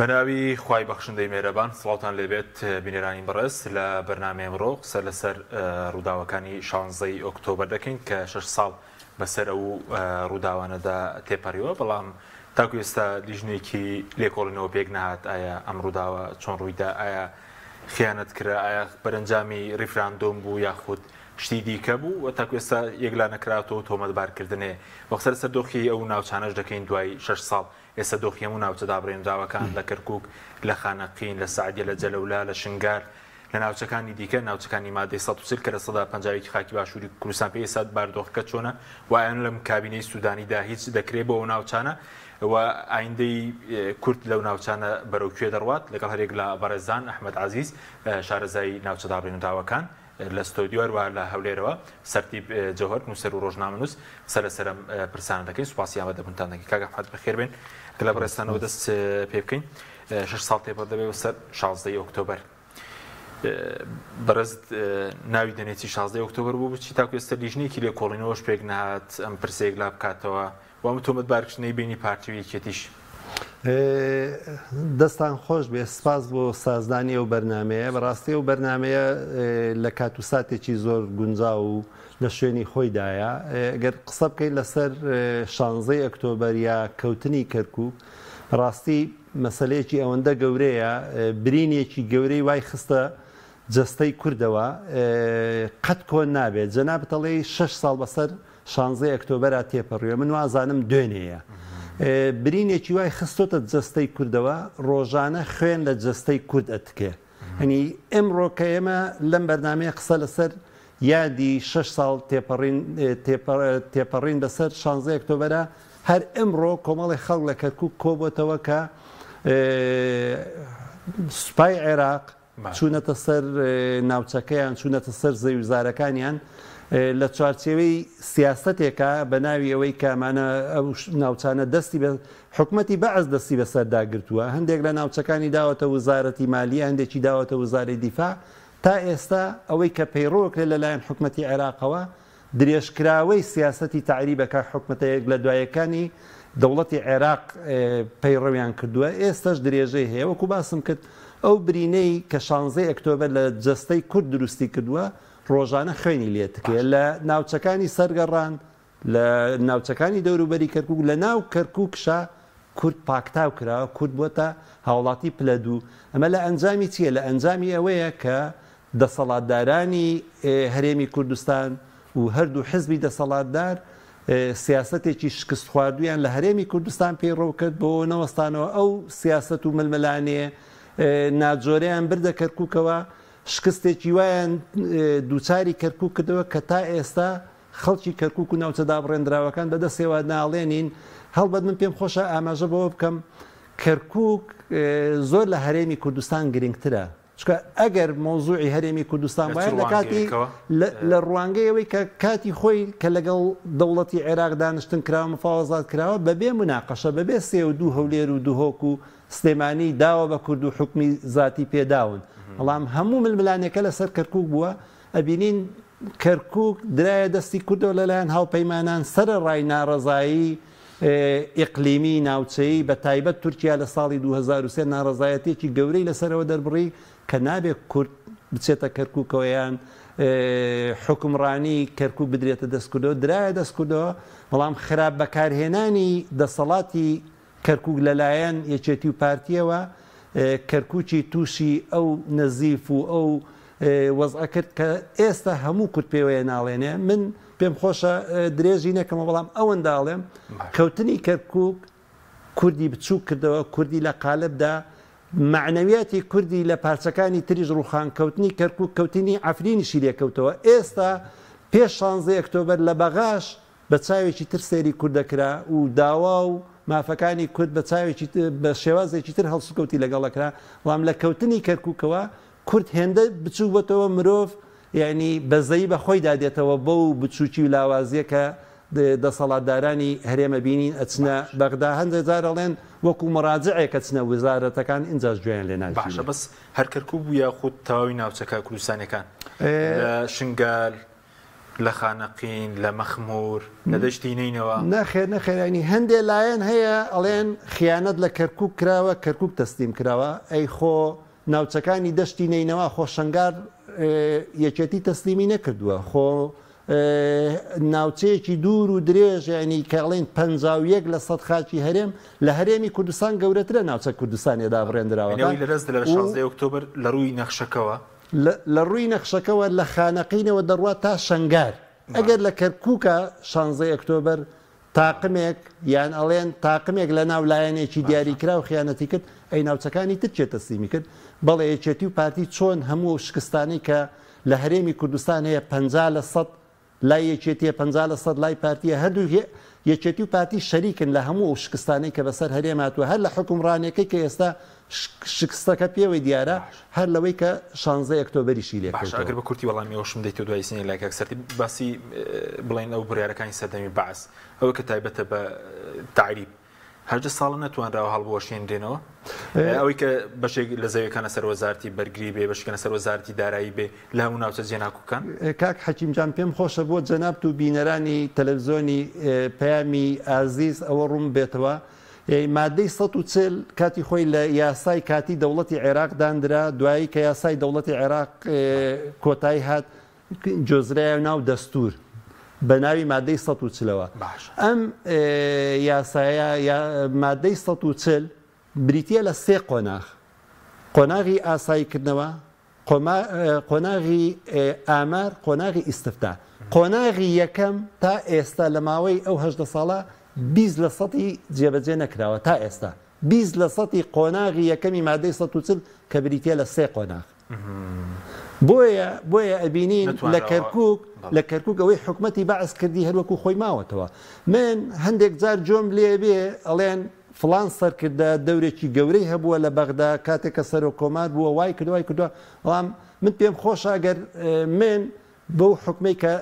بەناوی خی بەخشندەی مێرەبان سڵاوان لەبێت بینێرانی بڕست لە بەرنمێ مرۆ سەر لەسەر ڕووداوەکانی شانزەی ئۆکتۆبر دەکەین کە شش ساڵ بەسەر ئەو ڕووداوانەدا تێپەریوە بەڵام تاکو ئێستا لیژنێکی لێکۆڵنەوە پێک نەهات ئایا ئەم ڕووداوە چۆن ڕوویدا ئایا خیانەت کرا ئایا بەرەنجامی ریفراندۆم بوو یاخود شتی دیکە بوو تاکو ئێستا یەکلا نەکراتەوە تۆمەتبارکردنێ وەخسەر سەردۆخی ئەو ناوچانەش دەکەین دوای شش ساڵ. ئێستا دۆخیەمون ناوچەدا بڕێنراوەکان لە کەرکک لە خانەقین لە سعدیە لە جەلەولا لە شنگار لە ناوچەکانی دیکە ناوچەکانی مادەی سەسل کە لە سەدا پنجاوی خاکی باشووری کوردستان پێ ئێستا باردۆخەکە چۆنە وایەن لەم کابینەی سوودانیدا هیچ دەکرێت بۆ ناوچانە و ئایندەی کورت لەو ناوچانە بەرەوکوێ دەڕوات لەگەڵ هەرێک لە بەرەزان ئەحمد عزیز شارەزایی ناوچەدا بڕێنراوەکان. لە ستۆدیوەروە لە هەولێرەوە سەرتی جوهر نووسەر و ڕۆژنامنووس سەرە سەرم پرسان دەکەی سوپاسی ئامە دەبنتان دەکەی کاگەفات بەخێربێن کە لە بەڕێستانەوە دەست پێ بکەین شش ساڵ تێپەر دەبێت بەسەر 16 ئۆکتۆبەر بەرز ناوی دەنێتی 16 ئۆکتۆبر بوو بچی تاکو ێستا لیژنێکی لێ کۆڵینەوەش پێک نهات ئەم پرسێک لا بکاتەوە وام تۆمەت بارکردنەی بینی پارتی و یەکێتیش دەستان خۆش بێ سپاس بۆ سازدانی ئەو بەرنمەیە بەڕاستی ئەو بەرنمەیە لە کات و ساتێکی زۆر گونجا و لە شوێنی خۆیدایە گەر قسە بکەیت لەسەر شانزەی ئەکتۆبەریا کەوتنی کەرکوب ڕاستی مەسلەیەکی ئەوەندە گەورەیە برینێکی گەورەی وای خستە جستەی کوردەوە قەت کۆ نابێت جەنا بتەڵێ 6 ساڵ بەسەر شانزەی ئەکتۆبەرا تێپەڕوێ من وازانم دوێنەیە. برینێکی وای خستۆتە جەستەی کوردەوە ڕۆژانە خوێن لە جەستەی کورد ئەتکێ هەنی ئەمڕۆ کە ئێمە لەم بەرنمەیە قسە لەسەر یادی 6 ساڵ تێپەڕین بەسەر 16 ئۆکتۆبەرە هەر ئەمڕۆ کۆمەڵی خەڵ لە کەرکک کۆبتەوە کە سوپای عێراق چوونەتە سەر ناوچەکەیان چوونەتە سەر زەویزارەکانیان لە چارچێوەی سیاستێکە بە ناوی ئەوەی کامانە ئەو ناوچانە دەستی بە حکومەتی بەعز دەستی بە سەرداگرتووە هەندێک لە ناوچەکانی داوەتە وزارەتی مالی هەندێکی داوەتە وزاری دیفا تا ئێستا ئەوەی کە پەیڕۆک لە لەلایەن حکومەتی عێراقەوە درێژکراوەی سیاستی تعریبەکە حکومەتەیەک لە دوایەکانی دەوڵەتی عێراق پەیڕەویان کردووە ئێستش درێژەی هەیە وەکو باسم کرد ئەو برینەی کە شانزەی ئەکتۆبەر لە جستەی کورد دروستی کردووە ڕۆژانە خوێنی لێتکێ لە ناوچەکانی سەرگەڕان لە ناوچەکانی دەوروبەری کەرکک لە ناو کەرککشە کورد پاکتاو کراوە کورد بۆتە هاوڵاتی پلە دوو ئەمە لە ئەنجامی چییە لە ئەنجامی ئەوەیە کە دەسەڵاتدارانی هەرێمی کوردستان و هەردوو حزبی دەسەڵاتدار سیاستێکی شکست خواردویان لە هەرێمی کوردستان پێڕۆ کرد بۆ نەوەستانەوە ئەو سیاست و ململانێ ناجۆرەیان بردە کەرککەوە شکستێکی وایەن دووچاری کەرکک کردەوە کە تا ئێستا خەڵکی کەرکک و ناوچەدا بڕێنراوەکان بەدە سێوا ناڵێنین هەڵبەت من پێم خۆشە ئاماژە بەوە بکەم کەرکک زۆر لە هەرێمی کوردستان گرنگترە چکە ئەگەر مۆزوعی هەرێمی کوردستان باید لە کاتی لە ڕوانگەیەوەی کە کاتی خۆی کە لەگەڵ دەوڵەتی عێراق دانیشتن کراوە مفاوەزات کراوە بەبێ مناقەشە بەبێ سێ و دوو هەولێر و دوهۆک و سلێمانی داوە بە کورد و حکمی زیاتی پێداون بەڵام هەموو ململانەکە لەسەر کەرکک بووە ئەبینین کەرکک درایە دەستی کوردەوە لەلایەن هاوپەیمانان سرە ڕای ناڕزایی ئقلیمی ناوچەی بە تایبەت تورکیا لە ساڵی 2023 ناڕزایەتێکی گەورەی لەسەرەوە دەربڕی کە نابێت کورد بچێتە کەرککەوەیان حکمڕانی کەرک و بدرێتە دەستکردەوە درایە دەستکردەوە بەڵام خراپ بەکارهێنانی دەسەڵاتی کەرکک لەلایەن یەکێتی و پارتیەوە کەرکوچی تووشی ئەو نەزیف و ئەو وەزع کرد کە ئێستا هەموو کورت پێوەیە ناڵێنێ من پێم خۆشە درێژی نەکەمە بەڵام ئەوەنداڵێم کەوتنی کەرکک کوردی بچوو کردەوە کوردی لە قالبدا معنەویەتی کوردی لە پارچەکانی تریژ ڕوخان کەوتنی کەرکک کەوتنی ئەفرینیشی لێکەوتەوە ئێستا پێش شانزە ئەکتۆبەر لە بەغاش بە چاوێکی تر سێری کوردەکرا و داوا و مافەکانی کورد بە چاوێکی بە شێوازێکی تر هەڵسوکەوتی لەگەڵەکرا وام لە کەوتنی کەرککەوە کورد هێندە بچوو بەتەوە مرۆڤ یعنی بەزەی بە خۆی دادێتەوە بە و بچووکی و لاوازیە کە دەسەڵاتدارانی هەرێمە بینین ئەچنە بەغدا هەندێک جارەڵێن وەکو مەراجعێک کەچنە وزارەتەکان اینجا جوێن لێ ناشە بەس هەرکەرکوو بووە خودت تاوی ناوچەکە کوردستانەکان شنگال لە خانەقین لە مەخمور نەدەشتینینەوە نەخێ نەخێرانی هەندێک لایەن هەیە ئەڵێن خیانەت لە کەرکک کراوە کەرکک دەستیم کراوە ئەی خۆ ناوچەکانی دەشتینینەوە خۆشنگار یەکێتی تەسلیمی نەکردووە خۆ ناوچەیەکی دوور و درێژ ینی کاڵین پەنجاویەک لە سەد خاچی هەرێم لە هەرێمی کوردستان گەورەترە ناوچە کوردستانی دابڕێنراوە لە ڕست لە 16 ئۆکتۆبر لە ڕووی نەخشەکەەوە لە ڕووی نەخشەکەەوە لە خانەقینەوە دەڕوات تا شنگار ئەگەر لە کەرکووکە 16 ئۆکتۆبر تاقمێک یان ئەڵێن تاقمێک لە ناو لایەنێکی دیاریکرا و خیانەتی کرد ئەی ناوچەکانی تر چێتە سیمی کرد بەڵێ یەکێتی و پارتی چۆن هەموو شکستانی کە لە هەرێمی کوردستان هەیە پ لە سە لای یەکێتیە پ لە سە لای پارتیە هەردوو یەکێتی و پارتی شەریکن لە هەموو شکستانی کە بەسەر هەرێماتوە هەر لە حکومڕانەکەی کە ئێستا شکستەکە پێوەی دیارە هەر لەوەی کە شانزە ئەکتۆبەریشی لێ باشگر بە کورتی وەڵامیەوەشم دەیت دوای سنی لایکە سەری باسی بڵین ئەو بڕارەکانی سەدەمی باس ئەوە کە تایبەتە بە تعریب هەرجە ساڵە نەتوانراوە هەڵبوەشێنرێنەوەی ئەوەی کە بەشێک لە زەوەکانە سەرۆزارتی بەرگری بێ بەشکەنە سەرۆزارتی دارایی بێ لە هەموو ناوچە جێناکوکان کاک حەکیمجان پێم خۆشە بۆ جەنابت و بینەرانی تەلەڤزۆنی پامی ئازیز ئەوە ڕوم بێتەوە مادەی ١ کاتی خۆی لە یاسای کاتی دەوڵەتی عێراق دانرا دوایی کە یاسای دەوڵەتی عێراق کۆتایی هات جۆزرای ناو دەستور بە ناوی مادەی ١ەوە ئەم یاسایە مادەی ١ بریتە لە سێ قۆناغ قۆناغی ئاساییکردنەوە قۆناغی ئامار قۆناغی ئیسفتا قۆناغی یەکەم تا ئێستا لە ماوەی ئەو هە ساڵە بیز لە سەتی جێبەجێ نەکراوە تا ئێستا بیز لە سەتی قۆناغی یەکەمی مادەی سە چل کە بریتە لە سێ قۆناغ بۆیە بۆیە ئەبینین لە کەرکک لە کەرکک ئەوەی حکوومەتتی باعس کردی هەروەکو خۆی ماوەتەوە من هەندێک جار جۆم لێ بێ ئەڵێن فلان سەرکردە دەورێکی گەورەی هەبووە لە بەغدا کاتێک کە سەر و کۆمار بووە وای کردوای کردووە بەڵام من پێم خۆشاگەر من بەو حکمەی کە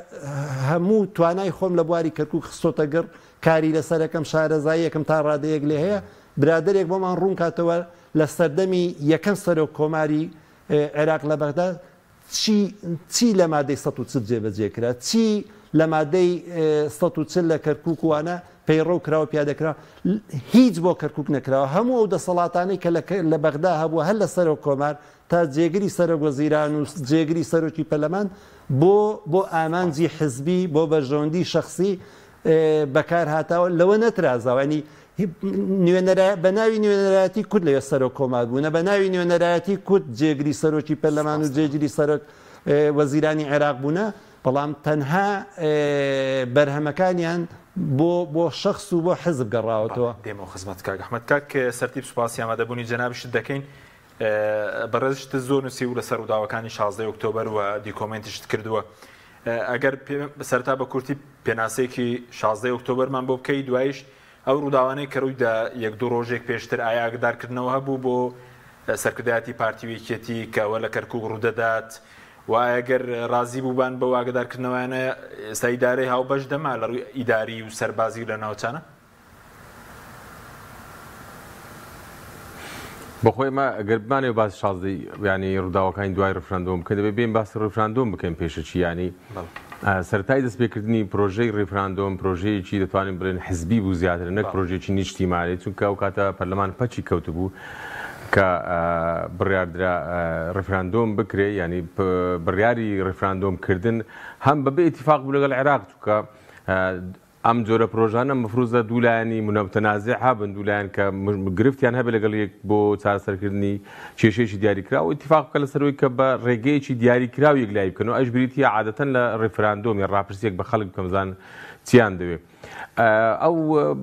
هەموو توانای خۆم لە بواری کەرکک خستۆتەگەر کاری لەسەر یەکەم شارەزای یەکەم تا ڕادەیەک لێ هەیە برادێک بۆمان ڕوون کاتەوە لە سەردەمی یەکەم سەرۆک کۆماری عێراق لە بەغدا چی لە مادەی ١ جێبەجێکرا چی لە مادەی ١ لە کەرککووانە پەیڕۆ کراوە پیادەکرا هیچ بۆ کەرکک نکراوە هەموو ئەو دەسەڵاتانی کە لە بەغدا هەبووە هەر لە سەرۆک کۆمار تا جێگری سەرۆک وەزیران و جێگری سەرۆکی پەلەمان بۆ بۆ ئامانجی حزبی بۆ بەژۆندی شخصی بەکار هاتاوە لەوە نەترازاوانی نوێنەرە بە ناوی نوێنەرەتی کورد لەوێ سەرۆک کۆمات بوونە بە ناوی نوێنەرەتی کورد جێگری سەرۆکی پەرلەمان و جێگری سەرۆک وەزیرانی عێراق بوونە بەڵام تەنها بەرهەمەکانیان بۆ بۆ شخص و بۆ حزب گەڕاوەتەوە دێمەوە خزمەت کاک ئەحمد کاک سەرتیب سوپاسی ئامادەبوونی جەنابشت دەکەین بەڕێزشت زۆر نووسی و لە سەر وداوەکانی 16 ئۆکتۆبر و دیکۆمنتشت کردووە ئەگەر سەرتا بە کورتی پێناسێکی 16 ئۆکتۆبەرمان بۆ بکەی دوایش ئەو ڕووداوانەی کەڕوویدا یەک دو ڕۆژێک پێشتر ئایاگدارکردنەوە هەبوو بۆ سەرکردایەتی پارتیویکێتی کەەوە لە کەرکک ڕوودەدات وایەگەر رازی بووبان بە واگدارکردنەوەیانە ئێستا ئیدارەی هاوبەش دەما لە ڕووی ئیداری و سەربازی لە ناوچانە بەخۆی ما گەربمانێ باز شازدەی ینی ڕووداوەکانی دوای ڕفرانندۆم کە دەبێت بێن باس ڕفرانندۆم بکەین پێشەچی ینی سەرای دەستپێکردنی پرۆژەی ڕفرانندۆم پرۆژەیەکی دەتوانین بڵێن حزبی بوو زیاتر نەک پرۆژێکی نیشتیمانی چونکە ئەو کاتە پەرلەمان پەچی کەوتبوو. کە بڕاردرا ڕفراندۆم بکرێ ینی بڕیاری ڕفراندۆمکردن هەم بەبێ اتفاق بوو لەگەڵ عێراق توکە ئەم جۆرە پرۆژانە مفروزە دوولانی منەتەنازیە هابن دوولایەن کە گرفتیان هەبێ لەگەڵ یەک بۆ چاسەرکردنی کێشێکی دیاریکراوە اتفاق بکە لەسەرەوەی کە بە ڕێگەیەکی دیاریکراوی لای بکەنەوە ئەش بریتی عادەتەن لە ڕفراندۆمی ڕاپرسێک بە خەڵک بکەمزان چیان دەوێت. ئەو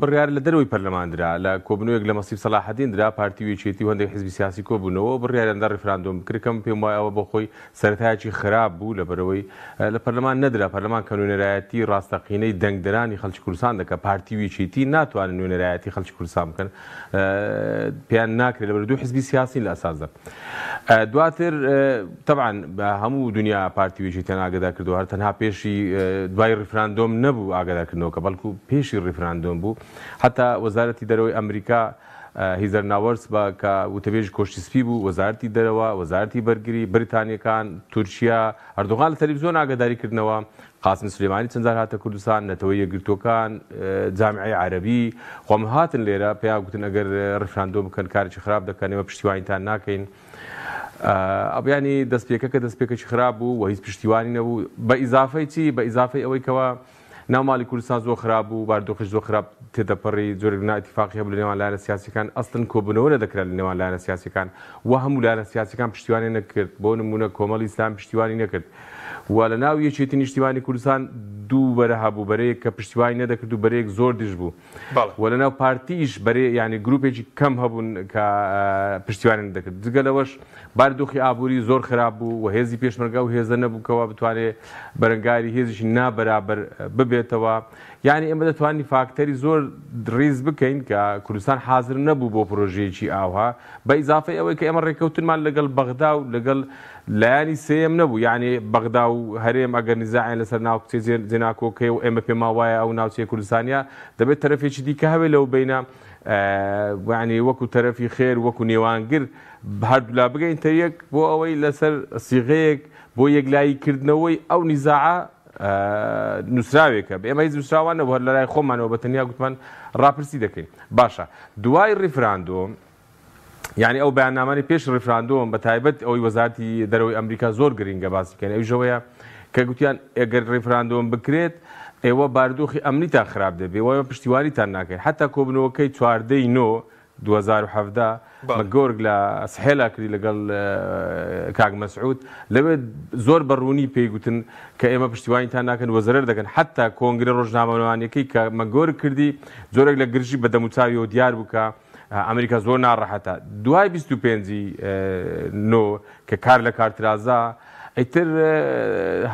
بڕیار لە دەرەوەی پەرلەماندرا لە کۆبنوەک لە مەسیب سەلاحدیندرا پارتی وێچێتی هەندێک حزبی سیاسی کۆبوونەوە بڕیارەندا ڕفراندۆم کرکەم پێم وایەوە بۆ خۆی سەرتایکی خراپ بوو لە بەرەوەی لە پەرلەمان نەدرا پەرلەمان کە نوێنەرایەتی ڕاستەقینەی دەنگدرانی خەلکی کورسان دەکە پارتی وێچێتی ناتوانن نوێنەرایەتی خەلکی کورسان بکەن پێیان ناکرێت لە بەردوو حزبی سیاسی لە ئەسازە دواتر تەعاان بە هەموو دنیا پارتی وێچێتیان ئاگدا کردو هەر تەنها پێشی دوای ڕفراندۆم نەبوو ئاگاداکردنەوە کە بەڵکو و پێشی ڕیفراندۆم بوو حتا وەزارەتی دەرەوەی ئەمریکا هیزەر ناوەرس بە کە وتەبێژ کۆشتسپی بوو وەزارتی دەرەوە وەزارتی بەرگری بریتانیەکان تورکیا هەردوغان لە تەلیڤزۆن ئاگداریکردنەوە قاسم سلێمانی چەندزار هاتە کوردستان نەتەوە یەگرتوەکان جامعی عربی خۆم هاتن لێرە پێیا گوتن ئەگەر ڕفاندۆ بکەن کارێکی خراپ دەکەنەوە پشتیوانیتان ناکەین. ئەبیانی دەستپێکەکە دەستپێکەکی خراپ بوو و هیچ پشتیوانی نەبوو بە ئیزافەی چی بە ئیزافەی ئەوەی کەەوە ناوماڵی کوردستان زۆ خراپ و باردۆخش زۆ خراپ تێدەپەڕی زۆرگ ناتیفاقی هەبوو لە نێوان لایەنە سیاسەکان ئەستن کۆبنەوە لە دەکرێت لە نێوان لایەنە سیاسەکان و هەموو لایەنە سیاسەکان پشتیوانی نەکرد بۆ نمونە کۆمەڵی ئیسلام پشتیوانی نەکرد و لە ناو یەکێتی نیشتیوانی کوردستان دوو بەرە هەبوو بەرەیە کە پشتیوانی نەدەکرد و بەرەیەک زۆر دژ بوو و لە ناو پارتیش بەرێ ینی گروپێکی کەم هەبوون کە پشتیوانی دەکرد دگە لەوەش باردۆخی ئابووری زۆر خراپ بوو و هێزی پێشمەرگا و هێزە نەبووکەوە بتوانێت بەرەنگاری هێزیشی نابەرابەر ببێتەوە. یعنی ئێمە دەتوانانی فاکتەری زۆر درێز بکەین کە کوردستان حاضر نەبوو بۆ پرۆژەیەکی ئاوها بە ئیزافی ئەوەی کە ئێمە ڕێککەوتنمان لەگەڵ بەغدا و لەگەڵ لایانی سم نەبوو یعنی بەغدا و هەرێم ئەگەر نزاعیان لەسەر ناوکچێ جێناکۆکەی و ئێمە پێما وایە ئەو ناوچەیە کوردستانیا دەبێت تەرەفێکی دیکە هەوێ لەو بینە وعنی وەکو تەرەفی خێر وەکو نێوانگر هەردوولا بگەین تە یەک بۆ ئەوەی لەسەر سیغەیەک بۆ یەکلاییکردنەوەی ئەو نیزاعە نووسراوێکە بە ئێمە زووسراوانە بۆ لەلای خۆمانەوە بە تەنیا گوتمان ڕاپرسی دەکەین باشە دوای ریفراندۆم یعنی ئەو بەیانامانی پێش ریفراندۆم بە تایبەت ئەوی وەزارتی دەرەوەی ئەمریکا زۆر گرینگە باسکەن ئەوژەوەیە کە گوتیان ئەگەر ریفراندۆم بکرێت ئێوە باردۆخی ئەمنی تا خراپ دەبێ وایە پشتیوانیتان ناکەین حتا کۆبنەوەکەی چواردەی نۆ 2017 گۆرگ لە سحێلا کردی لەگەڵ کاگمەسعود لەوێ زۆر بەڕوونی پێیگوتن کە ئێمە پشتیوانیتان ناکەن وەزەر دەکەن حتا کۆنگری ڕۆژنامەوانەکەی کە مەگۆر کردی زۆرێک لە گرژی بەدەموچاوی و دیار بووکە ئەمریکا زۆر ناڕەحەتە دوای 25 کە کار لە کارترازە ئەیتر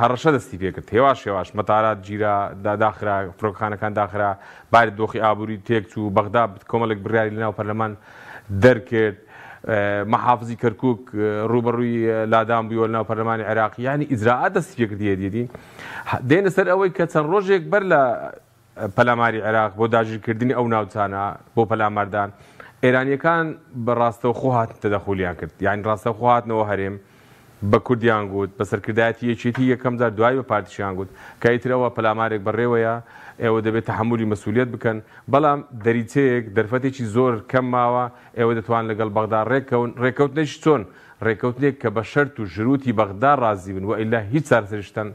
هەڕەشە دەستی پێکرد هێواش هێواش مەتارات گیرا داداخرا فرۆکخانەکان داخرا بار دۆخی ئابووری تێکچوو بەغدا کۆمەڵک بریاری لەناو پەرلەمان دەرکرد مەحافزی کەرکک ڕوبڕووی لادان بوویوە لەناو پەرلەمانی عێراقی ینی ئیزراعات دەستی پێکردیە دیدی دێنە سەر ئەوەی کە چەند ڕۆژێک بەر لە پەلاماری عێراق بۆ داژیرکردنی ئەو ناوچانە بۆ پەلاماردان ئێرانیەکان بەڕاستە خۆ هاتن تەدەخولیان کرد یعنی ڕاستە خۆ هاتنەوە هەرێم بە کوردیان گوت بە سەرکردایەتی یەکێتی یەکەم جار دوای بە پارتیشیان گوت کەیترەوە پەلامارێک بەڕێوەیە ئێوە دەبێت تحملی مەسوولیت بکەن بەڵام دەریچەیەک دەرفەتێکی زۆر کەم ماوە ئێوە دەتوان لەگەڵ بەغدا ڕێکەون ڕێکەوتنێش چۆن ڕێکەوتنێک کە بە شەرت و ژروتی بەغدا ڕازی بن و ئەیلا هیچ سارسرشتن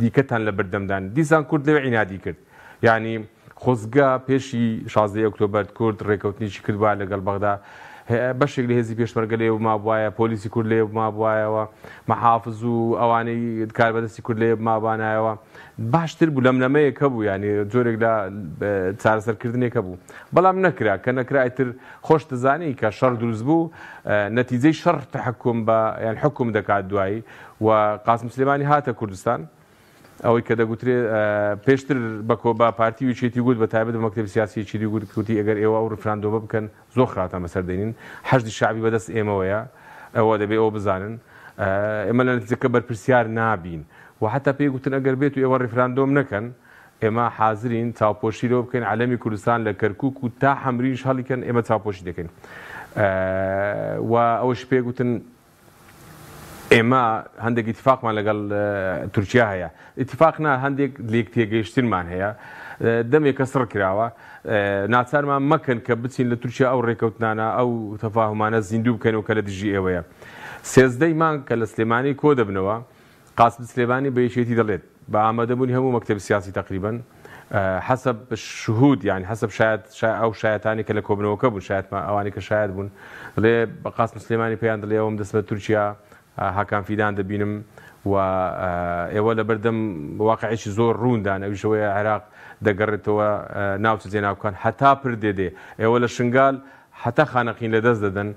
دیکەتان لە بردەمدان دیسان کورد لەوێ عینادی کرد ینی خۆزگا پێشی 16 ئۆکتۆبەر کورد ڕێکەوتنیشی کردوە لەگەڵ بەغدا بەشێک لە هێزی پێشمەرگە لێ ما بواە پۆلیسی کورد لێ ما بواایەوە مەحافز و ئەوانەی کار بەدەستی کورد لێ مابانایەوە باشتر بوو لەم لەمەیەکە بوو ینی جۆرێک لە چارەسەرکردنێکە بوو بەڵام نەکرا کە نەکرایتر خۆش دەزانی کە شەڕ دروست بوو نەتیجەی شەڕ تحکم بە یان حکم دەکات دوایی و قاسم سلێمانی هاتە کوردستان ئەوەی کە دەگوترێت پێشتر بە کۆبا پارتی وچێتی گوت بە تایبێت مەکتب سیاسی چیری گوت کوتی ئەگەر ئێوە ئەو ڕفراندۆبە بکەن زۆر خاتە مەسەر دێنین هەشتی شعبی بەدەست ئێمەوەیە ئەوە دەبێت ئەو بزانن ئێمە لە نتیجەکە بەرپرسیار نابین و حتا پێی گوتن ئەگەر بێت و ئێوە ڕفراندۆم نەکەن ئێمە حاضرین چاوپۆشیرۆ بکەین عەلەمی کوردستان لە کەرکک و تا حەمریش هەڵیکەن ئێمە چاوپۆشی دەکەین و ئەوەش پێ گوتن ئێمە هەندێک ئتیفاقمان لەگەڵ تورکیا هەیە ئتیفاقنا هەندێک لێک تێگەیشتنمان هەیە دەمێک کە سڕ کراوە ناچارمان مەکەن کە بچین لە تورکیا ئەو ڕێکەوتنانە ئەو تەفاهمانە زیندوو بکەنەوە کە لە دژی ئێوەیە سێزدەیمان کە لە سلێمانی کۆ دەبنەوە قاسب سلێبانی بەیشێتی دەڵێت بە ئامادەبوونی هەموو مەکتب سیاسی تقریبن حسب شهود یعنی حسب شاید ئەو شایەتانی کە لە کۆبنەوەکە بوون شاید ئەوانی کە شاید بوون دڵێ بە قاسم سلێمانی پێیان دڵێ ئەوم دەست بە تورکیا هاکانفیدان دەبینم و ئێوە لە بەردەم واقعیشی زۆر ڕووندان ئەویشەوەی عێراق دەگەڕێتەوە ناوچە جێناوکان هەتا پردێدێ ئێوە لە شنگال حتا خانەقین لەدەست دەدەن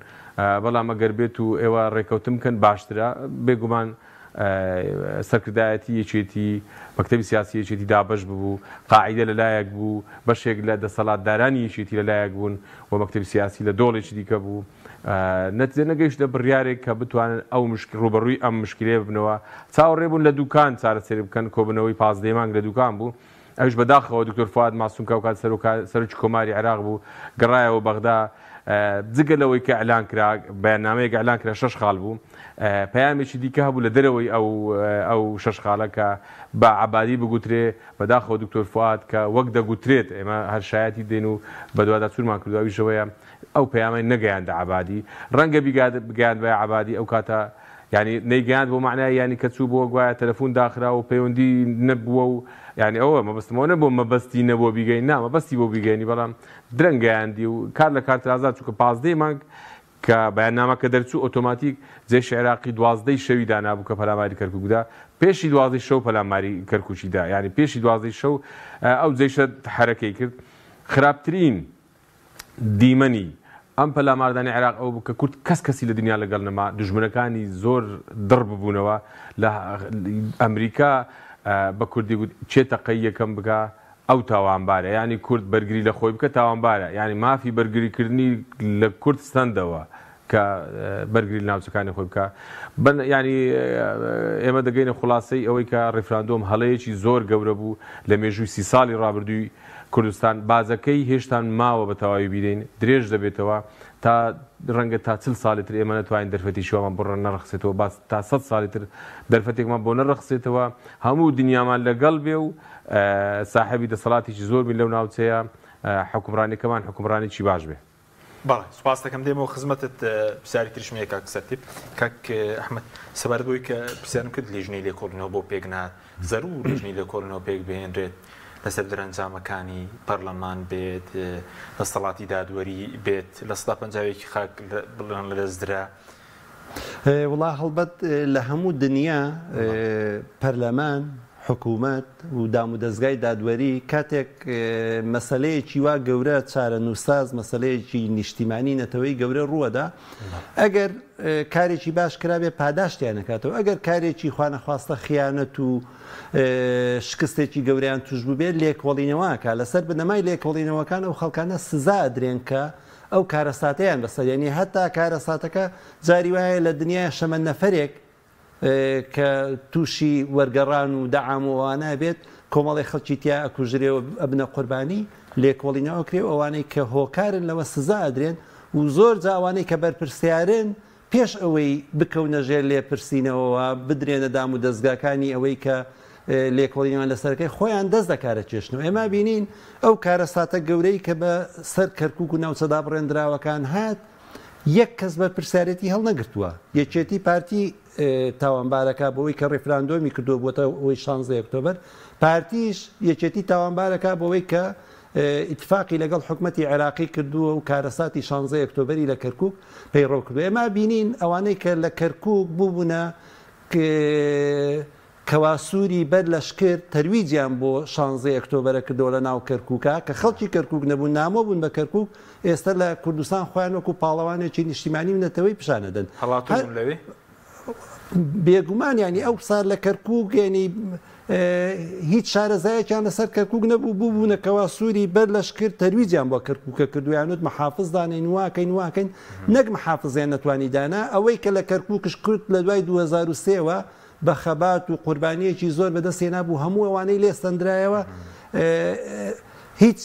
بەڵام ئەگەر بێت و ئێوە ڕێکەوتم بکەن باشترە بێگومان سەرکردایەتی یەکێتی مەکتتەبی سیاسی یەکێتی دابش ببوو قاعدە لەلایەک بوو بەشێک لە دەسەڵاتدارانی یەکێتی لەلایەک بوون و مەکتتەبی سیاسی لە دۆڵێکی دیکە بوو نەتێ نەگەیشتە بڕیارێک کە بتوانن ئەو مشکل ڕوبەڕووی ئەم مشکلێ ببنەوە چاوەڕێبوون لە دوکان چارەسەری بکەن کۆبنەوەی پازدەیمان لە دوکان بوو ئەوش بەداخەوە دکتۆر فاد ماسوومکە و کات سەرچ کۆماری عراق بوو گەڕایەوە بەغدا جگەلەوەی کە ئەلان کرا بەیانامەیەک ئەلان کرا شەش خاڵ بوو پەیامێکی دیکە هەبوو لە دەرەوەی ئەو ئەو شەش خاڵەکە بە عبادی بگوترێ بەداخەوە دکتۆر فات کە وەک دەگوترێت ئێمە هەر شایەتی دێن و بەدوادا چورمان کردوویشەوەیە ئەو پەیامی نەگەیاندە عبادی ڕەنگە بگیان بە عبادی ئەو کاتە ینی نەیگەاند بۆ معنای ینی کە چوو بۆ گوایە تەلەفون داخرا و پەیوەندی نەبووە و ینی ئەوە مەبستمەوە نەبوو مەبستی نەبوو بیگەین نامە بەستی بۆ بیگەینی بەڵام درەنگەیاندی و کار لە کارتازات چووکە پازدەی مانگ کە بەیاننامەکە دەرچوو ئۆتۆماتیک جێش عێراقی دوازدەی شەوی دانابوو کە پەلاماری کەرکوبدا پێشی دوازی شەو پەلاماری کەرکوچیدا ینی پێشی دوازی شەو ئەو جێشە حرەکەی کرد خراپترین دیمەنی ئەم پەلاماردانی عێراق ئەو کە کورت کەس کەسی لە دنیا لەگەڵ نەما دژمنەکانی زۆر دڕ ببوونەوە لە ئەمریکا بە کوردی چێتەقەی یەکەم بکە ئەو تاوانبارە ینی کورد بەرگری لە خۆی بکە تاوانبارە ینی مافی بەرگریکردنی لە کوردستانەوە کە بەرگری ناوچەکانی خۆی بکە ینی ئێمە دەگەینە خلاصەی ئەوەی کە ڕفراندۆم هەڵەیەکی زۆر گەورە بوو لە مێژووی سی ساڵی ڕابردووی کوردستان بازەکەی هێشتان ماوە بە تەواوی بیرین درێژ دەبێتەوە تا ڕەنگە تا چل ساڵی تر ئێمە نتوانین دەرفەتی شومان بڕ نەڕخسێتەوە تا سە ساڵی تر دەرفەتێکمان بۆ نەڕخسێتەوە هەموو دنیامان لەگەڵ بێ و ساحبی دەسەڵاتیی زۆربی لەو ناوچەیە حکومڕانەکەمان حکومڕانێکی باش بێ. بەڵێ سوپاس دەکەم دێمەوە خزمەتت پرسیاری تریشمەیە کا کەسەتیب کاک ئەحمد سەبار بووی کە پرسیارم کرد لیژنەی لێکۆڵنەوە بۆ پێکنا زەرور لیژنی لێکۆڵنەوە پێک بێنرێت لەسەر دەرەنجامەکانی پەرلەمان بێت دەسەڵاتی دادوەری بێت لە سدا پەنجاوێکی خاک بڵێن لە دەستدرا. وڵا هەڵبەت لە هەموو دنیا پەرلەمان حکوومەت و دام و دەستگای دادوەری کاتێک مەسلەیەکی وا گەورە چارە نووساز مەسلەیەکی نیشتیمانی نەتەوەی گەورە ڕووەدا ئەگەر کارێکی باش کرابێ پاداشتیانەکاتەوە ئەگەر کارێکی خوانەخواستە خیانەت و شکستێکی گەوریان توش بێت لێکۆڵینەوەکە لەسەر بنەمای لێکۆڵینەوەکان ئەو خەڵکانە سزا درێنکە ئەو کارەساتیان بەسەریانی هەتا کارەساتەکە جاری وایە لە دنیای شەمە نەفرێک کە تووشی وەرگەڕان و داعاموانە بێت کۆمەڵی خەڵکی تیا ئەکوژرێەوە ئەبنە قوربانی لێکۆڵینەوە کرێ ئەوانەی کە هۆکارن لەوە سزا ئەدرێن و زۆر جاوانەی کە بەرپرسیارن پێش ئەوەی بکەونە ژێر لێپرسینەوە بدرێنە دام و دەستگاکانی ئەوەی کە لێکۆڵینەوە لەسەرەکەی خۆیان دەست دەکارە چێشنەوە ئێمە بینین ئەو کارە ساتە گەورەی کە بە سەر کەرکک و ناوچەدا بڕێنراوەکان هات یەک کەس بە پرسیارەتی هەڵ نەگرتووە یەکێتی پارتی تاوانبارەکە بەوەی کە ڕێفراندۆمی کردو بۆتە ئەوی 16 ئۆکتۆبەر پارتیش یەکێتی تاوانبارەکە بەوەی کە ئاتفاقی لەگەڵ حکومەتی عێراقی کردووە و کارەساتی 16 ئۆکتۆبەری لە کەرکک پەیڕۆ کردو ئێمە بینین ئەوانەی کە لە کەرکک بووبوونە کەواسووری بەر لەشکرد تەویجیان بۆ 16 ئۆکتۆبرە کردەوە لە ناو کەرکووکە کە خەڵکی کەرکک نەبوون نامۆ بوون بە کەرکک ئێستا لە کوردستان خۆیان وەکو پاڵەوانێکی نیشتیمانی منەتەوەی پیشانەدەن هەڵات لەوێ بێگومانیانی ئەو سار لە کەرکک گێنی هیچ شارەزایەکیان لەسەر کەرکک نەبوو بوو بوونەکەوا سووری بەر لەشکرد تەویجیان بۆ کەرککە کردویانوت محافظ دانین واکەین واکەین نەک محافزیان نتوانی دانا ئەوەی کە لە کەرککش کرد لە دوای 2023ەوە بە خەبات و قوربانیەکی زۆر بەدەستێنا بوو هەموو ئەوانەی لێ سندرایەوە هیچ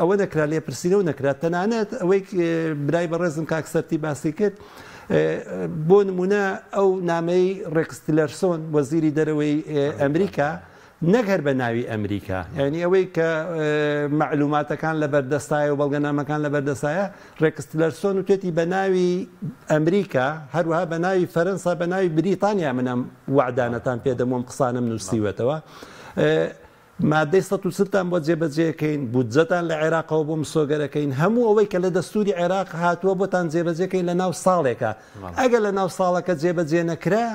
ئەوە نەکرا لێپرسینەوە نەکرات تەنانەت ئەوەی برای بە ڕێزم کاکسەری باسی کرد. بۆ نمونە ئەو نامەی ڕێکستلەرسۆن وەزیری دەرەوەی ئەمریکا نەگەر بە ناوی ئەمریکا یعنی ئەوەی کە معلوماتەکان لە بەردەستایە و بەڵگەنامەکان لە بەردەسایە ڕێکستلەرسۆن و توێتی بە ناوی ئەمریکا هەروها بە ناوی فەرەنسا بە ناوی بریتانیا منم وعددانەتان پێدەمۆم قسانم نووسیوەتەوە. مادەی 1970تان بۆ جێبەجێەکەین بودجەتان لە عێراقەوە بۆ مسۆگەرەکەین هەموو ئەوەی کە لە دەستوری عێراق هاتووە بۆتان جێبەجەکەین لە ناو ساڵێکە ئەگە لە ناو ساڵەکە جێبەجێ نەکرا